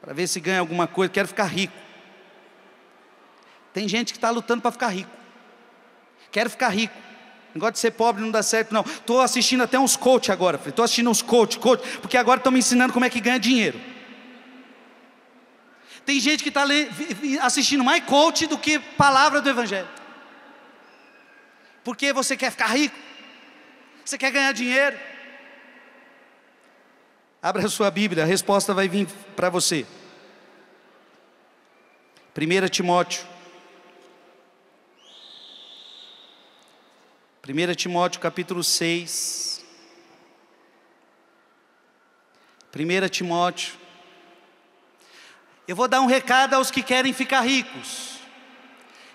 para ver se ganha alguma coisa. Quero ficar rico. Tem gente que está lutando para ficar rico. Quero ficar rico. Negócio de ser pobre não dá certo, não. Estou assistindo até uns coach agora, filho. Estou assistindo uns coach, coach, porque agora estão me ensinando como é que ganha dinheiro. Tem gente que está assistindo mais coach do que palavra do Evangelho. Porque você quer ficar rico, você quer ganhar dinheiro. Abra a sua Bíblia, a resposta vai vir para você. 1 Timóteo 1 Timóteo capítulo 6. 1 Timóteo. Eu vou dar um recado aos que querem ficar ricos.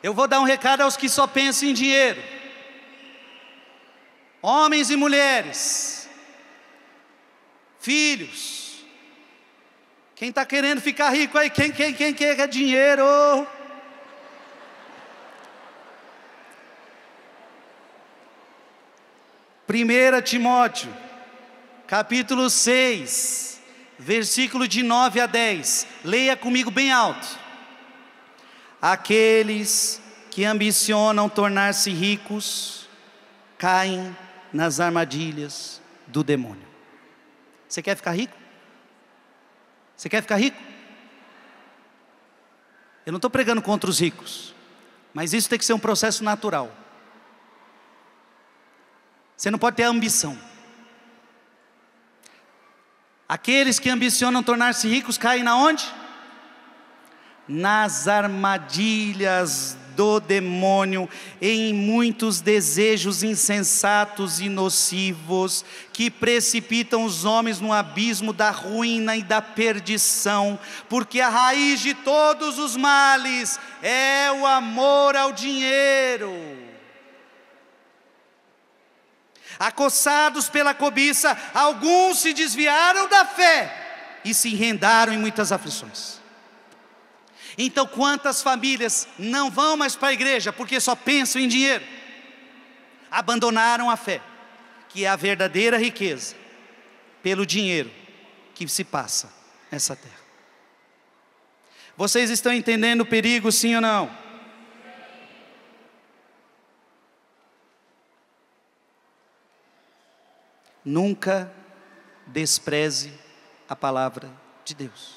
Eu vou dar um recado aos que só pensam em dinheiro. Homens e mulheres, filhos, quem está querendo ficar rico aí? Quem, quem, quem quer dinheiro? 1 Timóteo, capítulo 6, versículo de 9 a 10. Leia comigo bem alto. Aqueles que ambicionam tornar-se ricos caem nas armadilhas do demônio. Você quer ficar rico? Você quer ficar rico? Eu não estou pregando contra os ricos, mas isso tem que ser um processo natural. Você não pode ter ambição. Aqueles que ambicionam tornar-se ricos caem na onde? Nas armadilhas do demônio, em muitos desejos insensatos e nocivos que precipitam os homens no abismo da ruína e da perdição, porque a raiz de todos os males é o amor ao dinheiro. Acossados pela cobiça, alguns se desviaram da fé e se enrendaram em muitas aflições. Então, quantas famílias não vão mais para a igreja porque só pensam em dinheiro? Abandonaram a fé, que é a verdadeira riqueza, pelo dinheiro que se passa nessa terra. Vocês estão entendendo o perigo, sim ou não? Nunca despreze a palavra de Deus.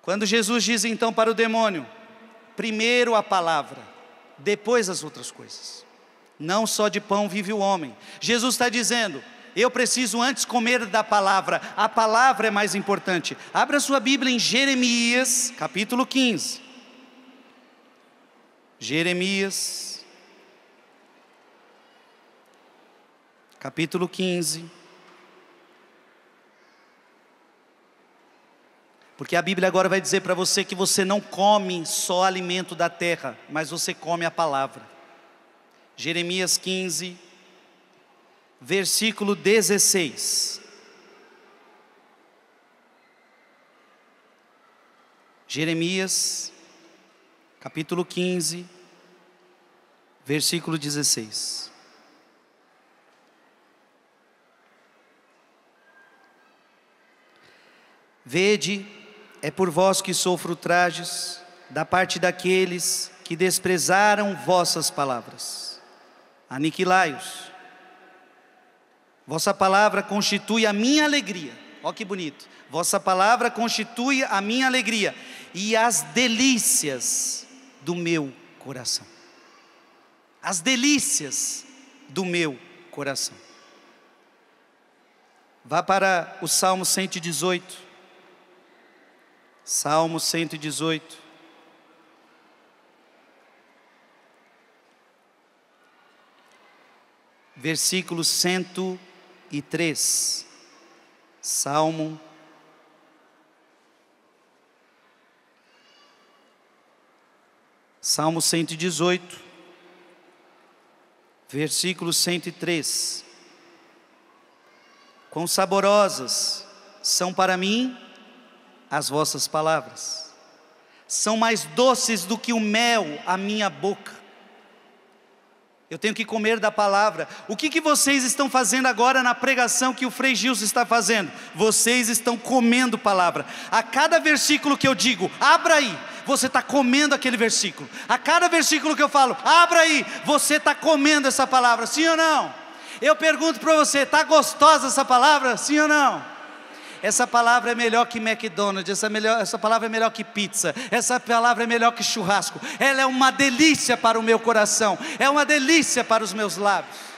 Quando Jesus diz então para o demônio: primeiro a palavra, depois as outras coisas. Não só de pão vive o homem. Jesus está dizendo: eu preciso antes comer da palavra, a palavra é mais importante. Abra sua Bíblia em Jeremias, capítulo 15. Jeremias capítulo 15. Porque a Bíblia agora vai dizer para você que você não come só alimento da terra, mas você come a palavra. Jeremias 15, versículo 16. Jeremias, capítulo 15, versículo 16. Vede, é por vós que sofro trajes, da parte daqueles que desprezaram vossas palavras. Aniquilai-os. Vossa palavra constitui a minha alegria. Ó que bonito. Vossa palavra constitui a minha alegria e as delícias do meu coração. As delícias do meu coração. Vá para o Salmo 118. Salmo 118. Versículo 103. Salmo Salmo 118, versículo 103. Quão saborosas são para mim as vossas palavras. São mais doces do que o mel à minha boca. Eu tenho que comer da palavra. O que, que vocês estão fazendo agora na pregação que o Frei Gilson está fazendo? Vocês estão comendo palavra. A cada versículo que eu digo, abra aí, você está comendo aquele versículo. A cada versículo que eu falo, abra aí, você está comendo essa palavra, sim ou não? Eu pergunto para você, está gostosa essa palavra, sim ou não? Essa palavra é melhor que McDonald's, essa, melhor, essa palavra é melhor que pizza, essa palavra é melhor que churrasco. Ela é uma delícia para o meu coração, é uma delícia para os meus lábios.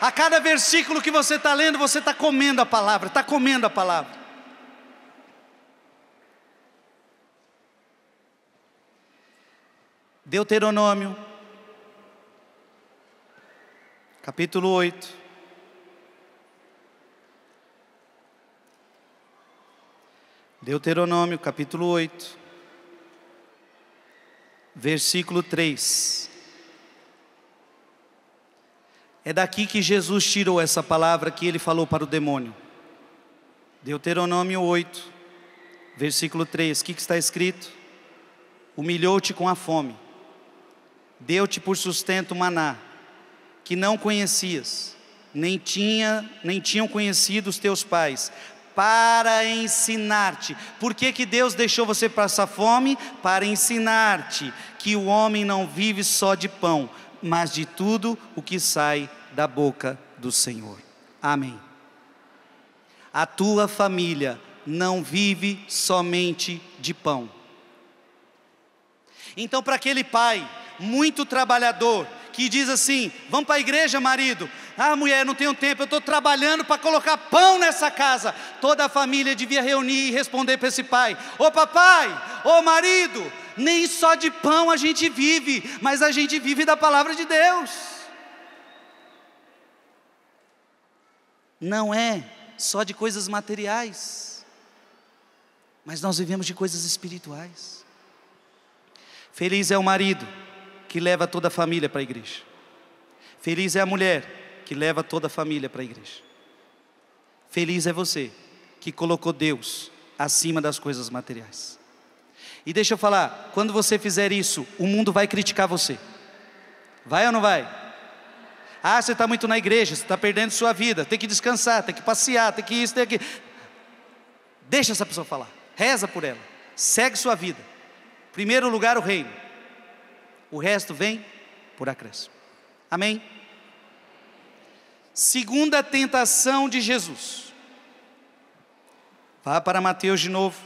A cada versículo que você está lendo, você está comendo a palavra, está comendo a palavra. Deuteronômio capítulo 8. Deuteronômio, capítulo 8, versículo 3. É daqui que Jesus tirou essa palavra que ele falou para o demônio. Deuteronômio 8, versículo 3. O que, que está escrito? Humilhou-te com a fome, deu-te por sustento maná que não conhecias, nem, tinha, nem tinham conhecido os teus pais, para ensinar-te. Por que, que Deus deixou você passar fome? Para ensinar-te que o homem não vive só de pão, mas de tudo o que sai da boca do Senhor. Amém. A tua família não vive somente de pão. Então, para aquele pai muito trabalhador, que diz assim: Vamos para a igreja, marido. Ah, mulher, não tenho tempo, eu estou trabalhando para colocar pão nessa casa. Toda a família devia reunir e responder para esse pai: Ô papai, ô marido, nem só de pão a gente vive, mas a gente vive da palavra de Deus. Não é só de coisas materiais, mas nós vivemos de coisas espirituais. Feliz é o marido que leva toda a família para a igreja. Feliz é a mulher que leva toda a família para a igreja. Feliz é você que colocou Deus acima das coisas materiais. E deixa eu falar, quando você fizer isso, o mundo vai criticar você. Vai ou não vai? Ah, você está muito na igreja, você está perdendo sua vida, tem que descansar, tem que passear, tem que isso, tem que. Deixa essa pessoa falar, reza por ela, segue sua vida. Primeiro lugar, o reino o resto vem por acréscimo. Amém? Segunda tentação de Jesus. Vá para Mateus de novo.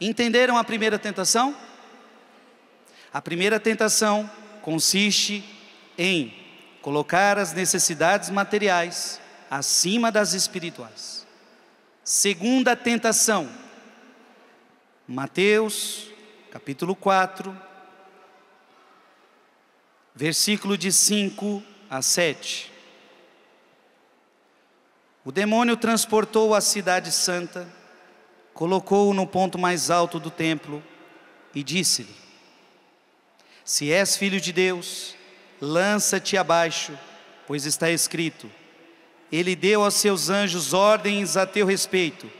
Entenderam a primeira tentação? A primeira tentação consiste em colocar as necessidades materiais acima das espirituais. Segunda tentação, Mateus capítulo 4, versículo de 5 a 7. O demônio transportou a cidade santa, colocou-o no ponto mais alto do templo e disse-lhe: Se és filho de Deus, lança-te abaixo, pois está escrito: Ele deu aos seus anjos ordens a teu respeito,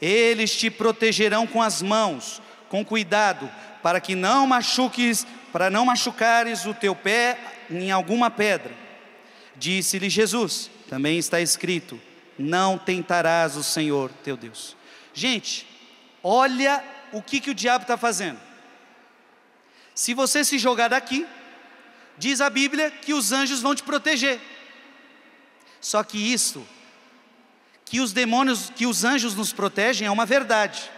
eles te protegerão com as mãos, com cuidado, para que não machuques, para não machucares o teu pé em alguma pedra. Disse-lhe Jesus: também está escrito: não tentarás o Senhor teu Deus. Gente, olha o que, que o diabo está fazendo. Se você se jogar daqui, diz a Bíblia que os anjos vão te proteger. Só que isso, que os demônios, que os anjos nos protegem, é uma verdade.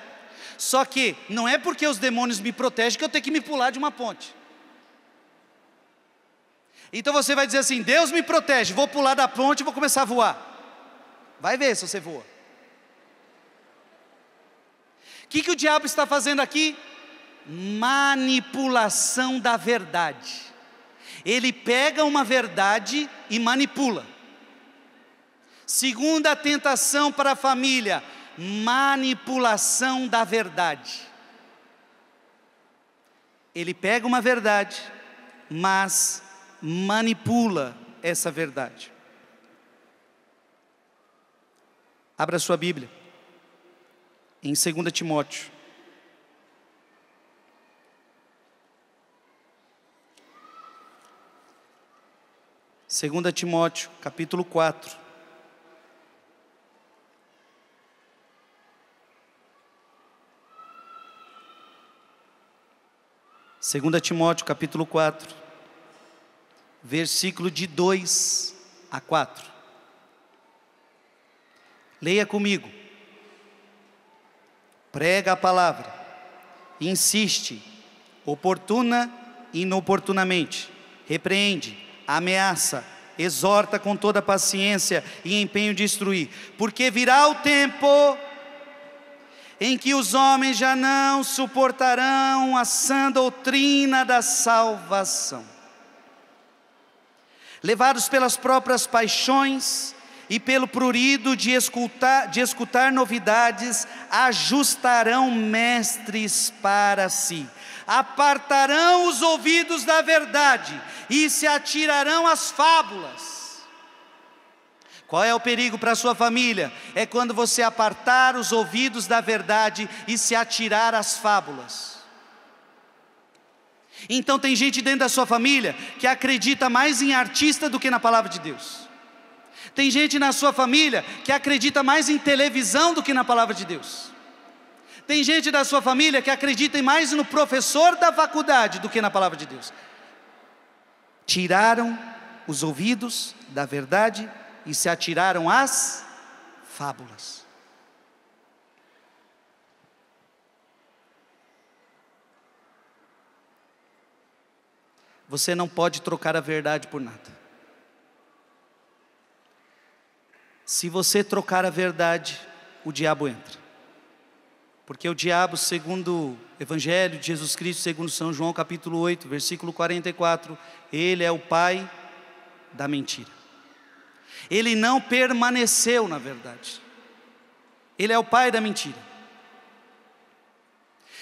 Só que não é porque os demônios me protegem que eu tenho que me pular de uma ponte. Então você vai dizer assim: Deus me protege, vou pular da ponte e vou começar a voar. Vai ver se você voa. O que, que o diabo está fazendo aqui? Manipulação da verdade. Ele pega uma verdade e manipula. Segunda tentação para a família: manipulação da verdade. Ele pega uma verdade, mas manipula essa verdade. Abra sua Bíblia em 2 Timóteo. Segunda Timóteo, capítulo 4. 2 Timóteo capítulo 4, versículo de 2 a 4. Leia comigo. Prega a palavra, insiste, oportuna e inoportunamente, repreende, ameaça, exorta com toda paciência e empenho de instruir, porque virá o tempo em que os homens já não suportarão a sã doutrina da salvação. Levados pelas próprias paixões e pelo prurido de escutar, de escutar novidades, ajustarão mestres para si, apartarão os ouvidos da verdade e se atirarão às fábulas. Qual é o perigo para a sua família? É quando você apartar os ouvidos da verdade e se atirar às fábulas. Então tem gente dentro da sua família que acredita mais em artista do que na palavra de Deus. Tem gente na sua família que acredita mais em televisão do que na palavra de Deus. Tem gente da sua família que acredita mais no professor da faculdade do que na palavra de Deus. Tiraram os ouvidos da verdade e se atiraram às fábulas. Você não pode trocar a verdade por nada. Se você trocar a verdade, o diabo entra. Porque o diabo, segundo o Evangelho de Jesus Cristo, segundo São João capítulo 8, versículo 44, ele é o pai da mentira. Ele não permaneceu na verdade. Ele é o pai da mentira.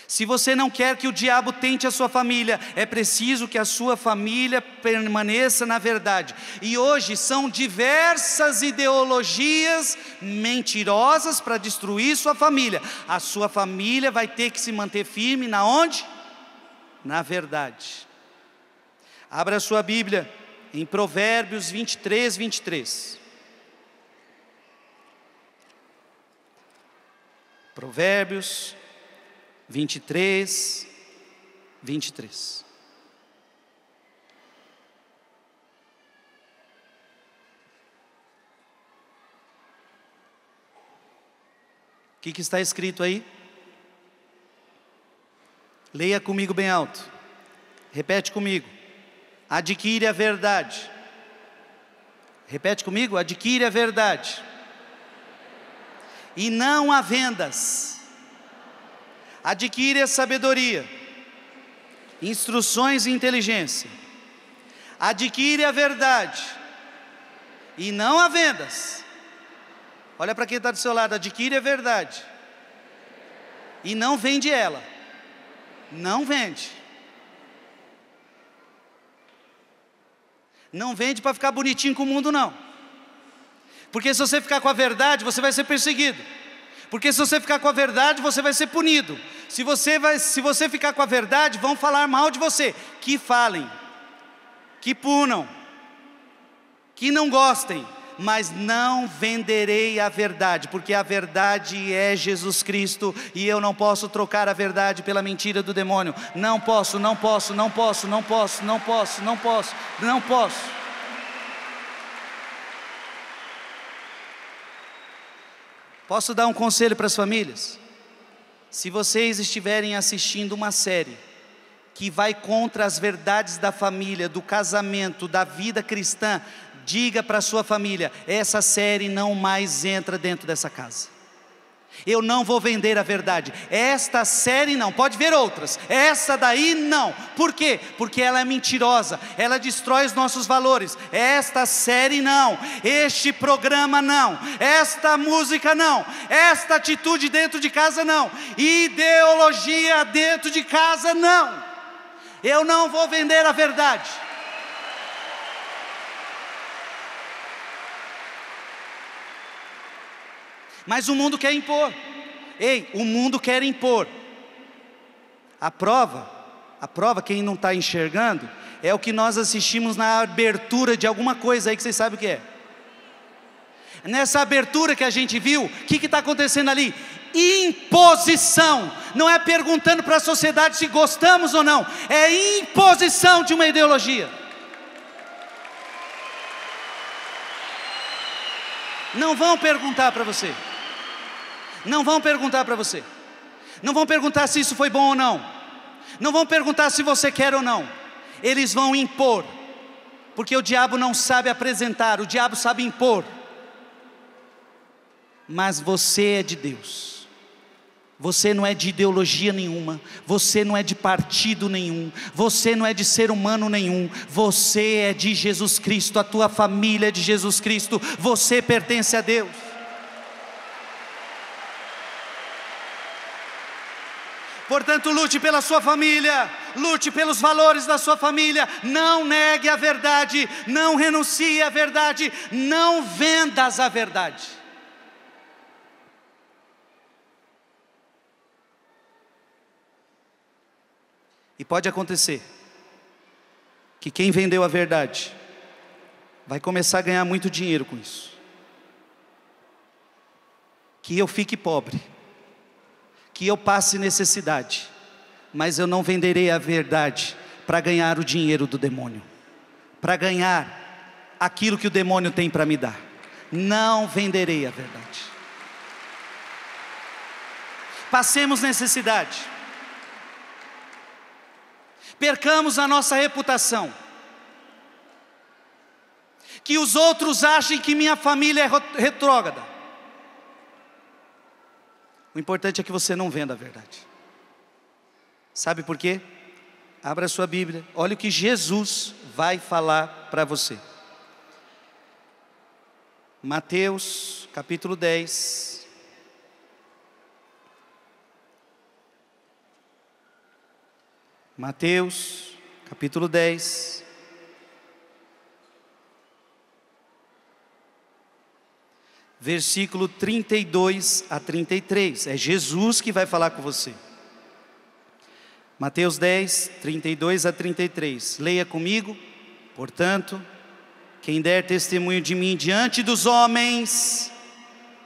Se você não quer que o diabo tente a sua família, é preciso que a sua família permaneça na verdade. E hoje são diversas ideologias mentirosas para destruir sua família. A sua família vai ter que se manter firme na onde? Na verdade. Abra a sua Bíblia em Provérbios 23, 23. Provérbios 23, 23. O que, que está escrito aí? Leia comigo bem alto. Repete comigo adquire a verdade. Repete comigo: adquire a verdade. E não há vendas. Adquire a sabedoria, instruções e inteligência. Adquire a verdade. E não há vendas. Olha para quem está do seu lado: adquire a verdade. E não vende ela. Não vende. Não vende para ficar bonitinho com o mundo, não. Porque se você ficar com a verdade, você vai ser perseguido. Porque se você ficar com a verdade, você vai ser punido. Se você, vai, se você ficar com a verdade, vão falar mal de você. Que falem, que punam, que não gostem mas não venderei a verdade, porque a verdade é Jesus Cristo e eu não posso trocar a verdade pela mentira do demônio. Não posso, não posso, não posso, não posso, não posso, não posso, não posso. Posso dar um conselho para as famílias? Se vocês estiverem assistindo uma série que vai contra as verdades da família, do casamento, da vida cristã, Diga para sua família: essa série não mais entra dentro dessa casa. Eu não vou vender a verdade. Esta série não, pode ver outras. Essa daí não. Por quê? Porque ela é mentirosa, ela destrói os nossos valores. Esta série não, este programa não, esta música não, esta atitude dentro de casa não, ideologia dentro de casa não. Eu não vou vender a verdade. Mas o mundo quer impor. Ei, o mundo quer impor. A prova, a prova, quem não está enxergando, é o que nós assistimos na abertura de alguma coisa aí que vocês sabem o que é. Nessa abertura que a gente viu, o que está acontecendo ali? Imposição, não é perguntando para a sociedade se gostamos ou não, é imposição de uma ideologia. Não vão perguntar para você. Não vão perguntar para você. Não vão perguntar se isso foi bom ou não. Não vão perguntar se você quer ou não. Eles vão impor. Porque o diabo não sabe apresentar, o diabo sabe impor. Mas você é de Deus. Você não é de ideologia nenhuma, você não é de partido nenhum, você não é de ser humano nenhum, você é de Jesus Cristo, a tua família é de Jesus Cristo, você pertence a Deus. Portanto, lute pela sua família, lute pelos valores da sua família, não negue a verdade, não renuncie à verdade, não vendas a verdade. E pode acontecer que quem vendeu a verdade vai começar a ganhar muito dinheiro com isso. Que eu fique pobre que eu passe necessidade, mas eu não venderei a verdade para ganhar o dinheiro do demônio, para ganhar aquilo que o demônio tem para me dar. Não venderei a verdade. Passemos necessidade, percamos a nossa reputação que os outros achem que minha família é retrógrada, o importante é que você não venda a verdade. Sabe por quê? Abra sua Bíblia, olha o que Jesus vai falar para você. Mateus capítulo 10. Mateus capítulo 10. versículo 32 a 33. É Jesus que vai falar com você. Mateus 10, 32 a 33. Leia comigo. Portanto, quem der testemunho de mim diante dos homens,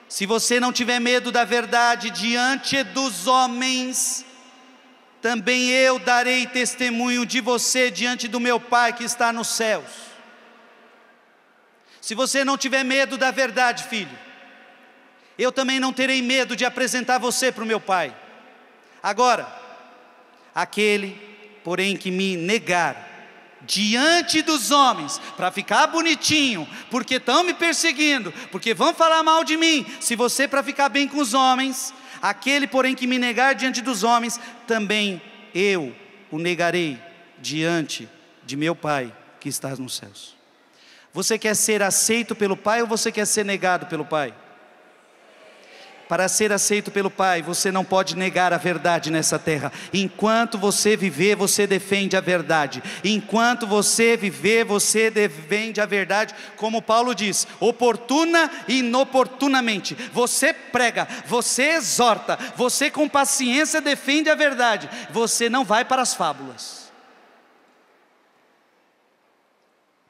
se você não tiver medo da verdade diante dos homens, também eu darei testemunho de você diante do meu Pai que está nos céus. Se você não tiver medo da verdade, filho, eu também não terei medo de apresentar você para o meu Pai. Agora, aquele, porém, que me negar diante dos homens, para ficar bonitinho, porque estão me perseguindo, porque vão falar mal de mim, se você para ficar bem com os homens, aquele, porém, que me negar diante dos homens, também eu o negarei diante de meu Pai que estás nos céus. Você quer ser aceito pelo Pai ou você quer ser negado pelo Pai? Para ser aceito pelo Pai, você não pode negar a verdade nessa terra. Enquanto você viver, você defende a verdade. Enquanto você viver, você defende a verdade, como Paulo diz, oportuna e inoportunamente. Você prega, você exorta, você com paciência defende a verdade. Você não vai para as fábulas.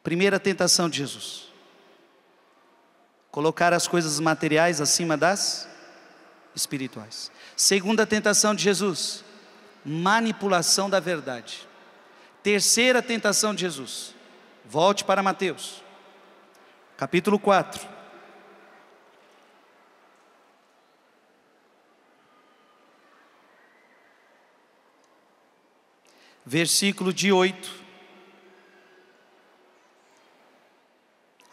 Primeira tentação de Jesus. Colocar as coisas materiais acima das espirituais. Segunda tentação de Jesus, manipulação da verdade. Terceira tentação de Jesus, volte para Mateus, capítulo 4. versículo de 8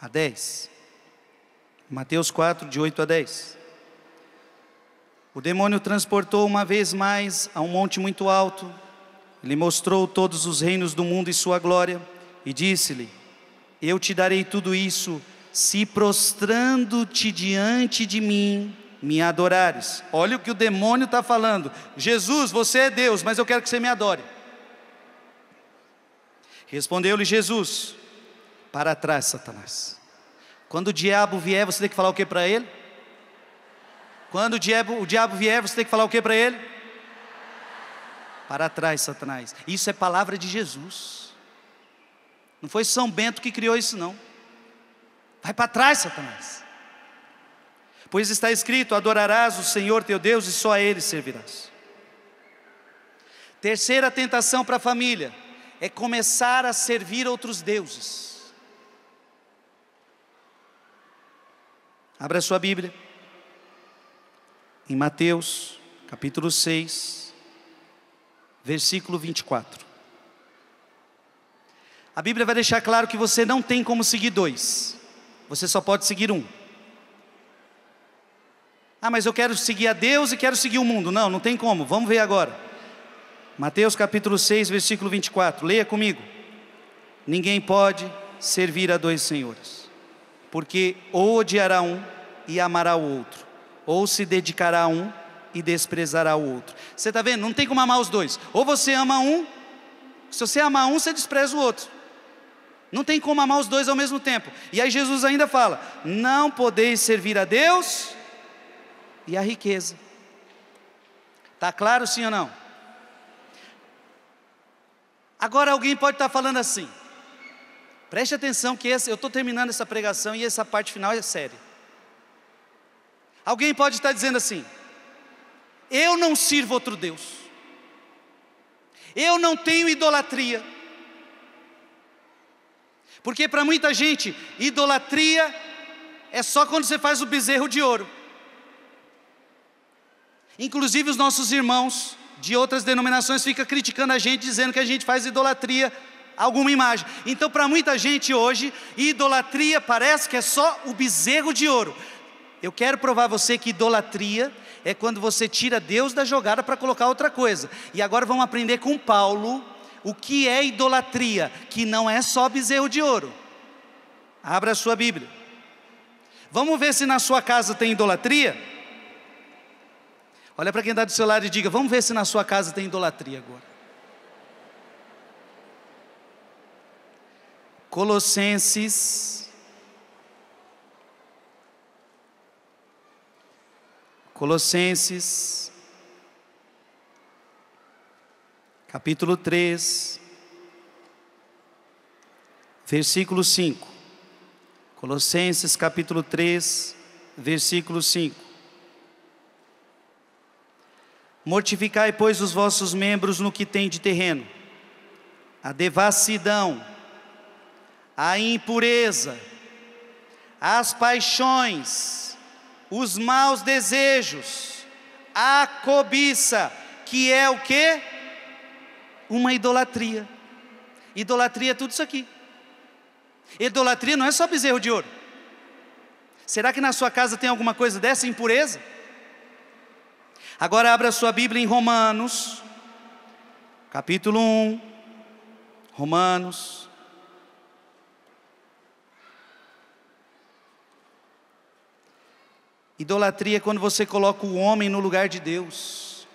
a 10. Mateus 4, de 8 a 10. O demônio transportou uma vez mais a um monte muito alto. Ele mostrou todos os reinos do mundo e sua glória e disse-lhe: Eu te darei tudo isso se prostrando-te diante de mim me adorares. Olha o que o demônio está falando. Jesus, você é Deus, mas eu quero que você me adore. Respondeu-lhe Jesus: Para trás, Satanás. Quando o diabo vier, você tem que falar o que para ele? Quando o diabo, o diabo vier, você tem que falar o que para ele? Para trás, Satanás. Isso é palavra de Jesus. Não foi São Bento que criou isso, não. Vai para trás, Satanás. Pois está escrito: adorarás o Senhor teu Deus e só a Ele servirás. Terceira tentação para a família é começar a servir outros deuses. Abra sua Bíblia em Mateus, capítulo 6, versículo 24. A Bíblia vai deixar claro que você não tem como seguir dois, você só pode seguir um. Ah, mas eu quero seguir a Deus e quero seguir o mundo. Não, não tem como, vamos ver agora. Mateus capítulo 6, versículo 24, leia comigo. Ninguém pode servir a dois senhores, porque ou odiará um e amará o outro, ou se dedicará a um e desprezará o outro. Você está vendo? Não tem como amar os dois. Ou você ama um, se você ama um, você despreza o outro. Não tem como amar os dois ao mesmo tempo. E aí Jesus ainda fala: não podeis servir a Deus e a riqueza. Tá claro sim ou não? Agora alguém pode estar tá falando assim. Preste atenção que esse, eu estou terminando essa pregação e essa parte final é séria. Alguém pode estar dizendo assim: eu não sirvo outro Deus, eu não tenho idolatria. Porque para muita gente, idolatria é só quando você faz o bezerro de ouro. Inclusive, os nossos irmãos de outras denominações ficam criticando a gente, dizendo que a gente faz idolatria a alguma imagem. Então, para muita gente hoje, idolatria parece que é só o bezerro de ouro. Eu quero provar a você que idolatria é quando você tira Deus da jogada para colocar outra coisa. E agora vamos aprender com Paulo o que é idolatria, que não é só bezerro de ouro. Abra a sua Bíblia. Vamos ver se na sua casa tem idolatria? Olha para quem está do seu lado e diga: Vamos ver se na sua casa tem idolatria agora. Colossenses Colossenses, capítulo 3, versículo 5. Colossenses, capítulo 3, versículo 5. Mortificai, pois, os vossos membros no que tem de terreno: a devassidão, a impureza, as paixões, os maus desejos, a cobiça, que é o que? Uma idolatria. Idolatria é tudo isso aqui. Idolatria não é só bezerro de ouro. Será que na sua casa tem alguma coisa dessa impureza? Agora abra sua Bíblia em Romanos, capítulo 1. Romanos, Idolatria é quando você coloca o homem no lugar de Deus.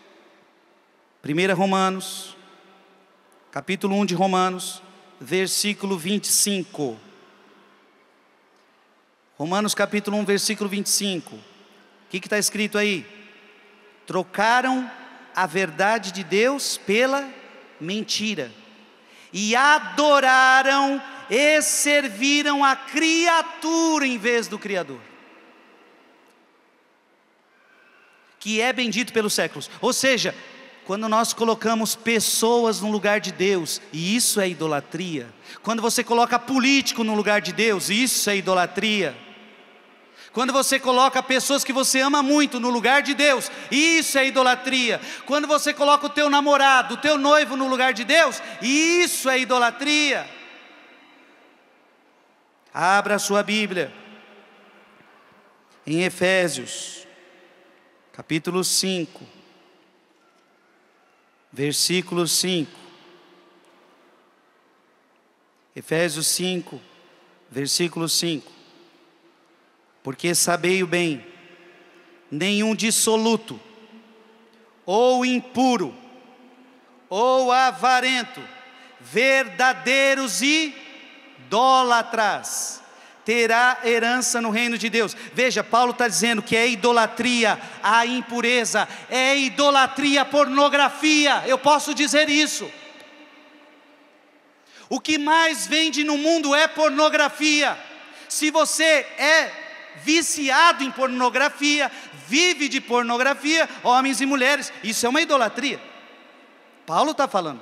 1 Romanos, capítulo 1 de Romanos, versículo 25. Romanos capítulo 1, versículo 25. O que está escrito aí? Trocaram a verdade de Deus pela mentira, e adoraram e serviram a criatura em vez do Criador. que é bendito pelos séculos. Ou seja, quando nós colocamos pessoas no lugar de Deus, e isso é idolatria. Quando você coloca político no lugar de Deus, isso é idolatria. Quando você coloca pessoas que você ama muito no lugar de Deus, isso é idolatria. Quando você coloca o teu namorado, o teu noivo no lugar de Deus, isso é idolatria. Abra a sua Bíblia. Em Efésios, capítulo 5, versículo 5. Efésios 5, versículo 5. Porque sabei o bem, nenhum dissoluto, ou impuro, ou avarento, verdadeiros idólatras, terá herança no reino de Deus. Veja, Paulo está dizendo que é idolatria a impureza, é idolatria a pornografia, eu posso dizer isso. O que mais vende no mundo é pornografia. Se você é viciado em pornografia, vive de pornografia, homens e mulheres, isso é uma idolatria. Paulo está falando.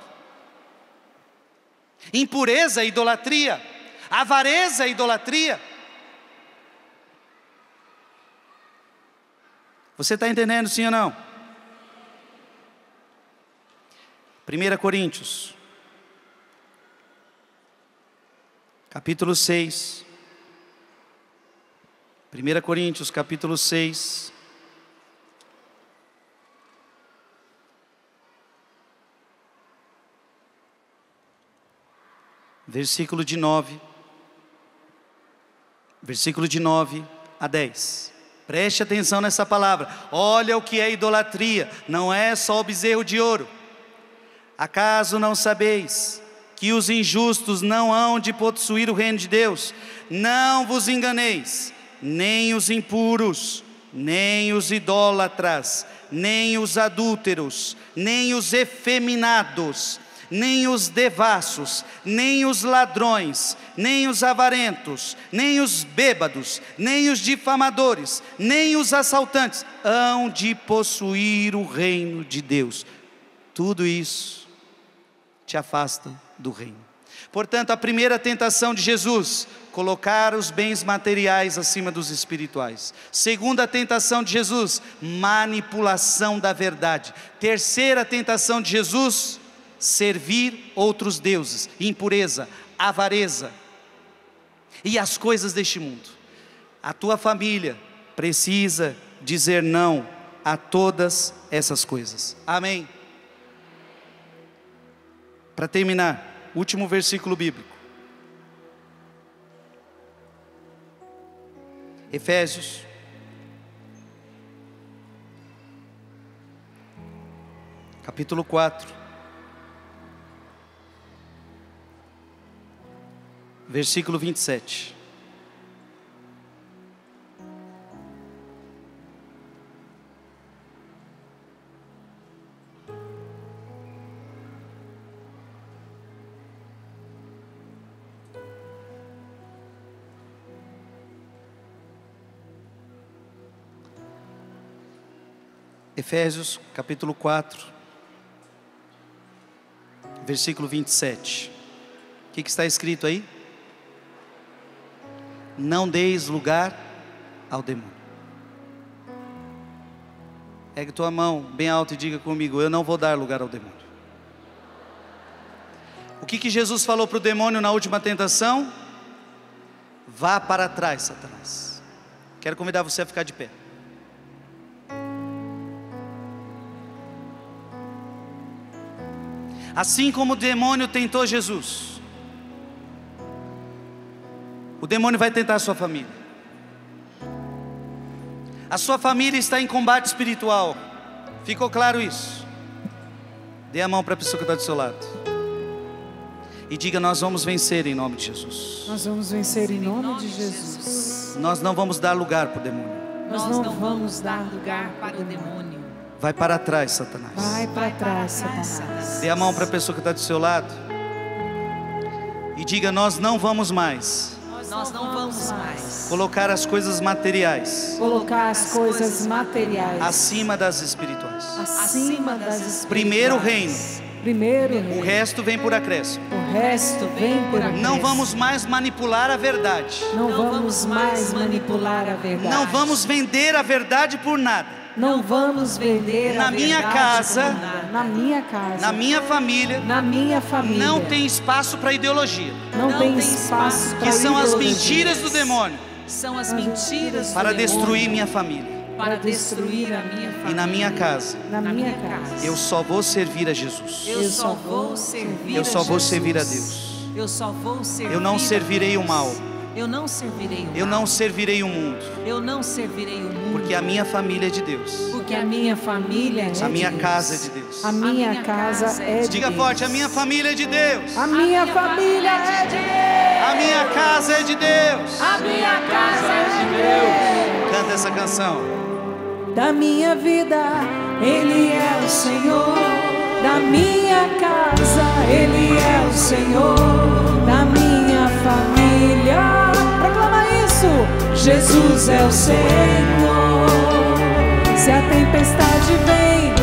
Impureza, idolatria. Avareza e idolatria. Você está entendendo sim ou não? 1 Coríntios, capítulo 6. 1 Coríntios, capítulo 6. Versículo de 9 versículo de 9 a 10. Preste atenção nessa palavra. Olha o que é idolatria, não é só o bezerro de ouro. Acaso não sabeis que os injustos não hão de possuir o reino de Deus? Não vos enganeis, nem os impuros, nem os idólatras, nem os adúlteros, nem os efeminados, nem os devassos, nem os ladrões, nem os avarentos, nem os bêbados, nem os difamadores, nem os assaltantes hão de possuir o reino de Deus. Tudo isso te afasta do reino. Portanto, a primeira tentação de Jesus, colocar os bens materiais acima dos espirituais. Segunda tentação de Jesus, manipulação da verdade. Terceira tentação de Jesus, servir outros deuses, impureza, avareza, e as coisas deste mundo. A tua família precisa dizer não a todas essas coisas. Amém. Para terminar, último versículo bíblico. Efésios. Capítulo 4. versículo 27. Efésios capítulo 4, versículo 27. O que, que está escrito aí? Não deis lugar ao demônio. Pegue tua mão bem alto e diga comigo: Eu não vou dar lugar ao demônio. O que, que Jesus falou para o demônio na última tentação? Vá para trás, Satanás. Quero convidar você a ficar de pé. Assim como o demônio tentou Jesus, o demônio vai tentar a sua família. A sua família está em combate espiritual. Ficou claro isso? Dê a mão para a pessoa que está do seu lado. E diga: Nós vamos vencer em nome de Jesus. Nós vamos vencer em nome de Jesus. Nós não vamos dar lugar para o demônio. Nós não vamos dar lugar para o demônio. Vai para trás, Satanás. Vai para trás, Satanás. Dê a mão para a pessoa que está do seu lado. E diga: Nós não vamos mais nós não vamos mais colocar as coisas materiais colocar as coisas materiais acima das espirituais acima das espirituais primeiro reino Primeiro, reino o resto vem por acréscimo. O resto vem por acréscimo. Não vamos mais manipular a verdade. Não vamos mais manipular a verdade. Não vamos vender a verdade por nada. Não vamos vender na minha casa, na minha casa, na minha família, na minha família. Não tem espaço para ideologia. Não, não tem espaço para que são as mentiras do demônio. São as mentiras para destruir minha família. Para destruir a minha família. E na minha casa. Na minha casa. Eu só vou servir a Jesus. Eu só vou servir. Eu só vou servir a Deus. Eu só vou servir. Eu não servirei o mal. Eu não servirei o mundo. Eu não servirei o mundo. Eu não servirei o mundo. Porque a minha família é de Deus. Porque a minha família é de Deus. A minha casa é de Deus. A minha casa é, é de Deus. Diga forte, a minha família é de Deus. A minha família é, é de Deus. A minha casa é de Deus. A minha casa é de Deus. Canta essa canção. Da minha vida, Ele é o Senhor. Da minha casa, Ele é o Senhor. Da minha família. Jesus é o Senhor. Se a tempestade vem,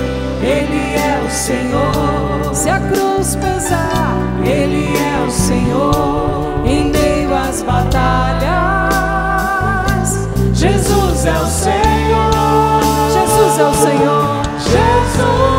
Ele é o Senhor. Se a cruz pesar, Ele é o Senhor. Em meio às batalhas, Jesus é o Senhor. Jesus é o Senhor. Jesus.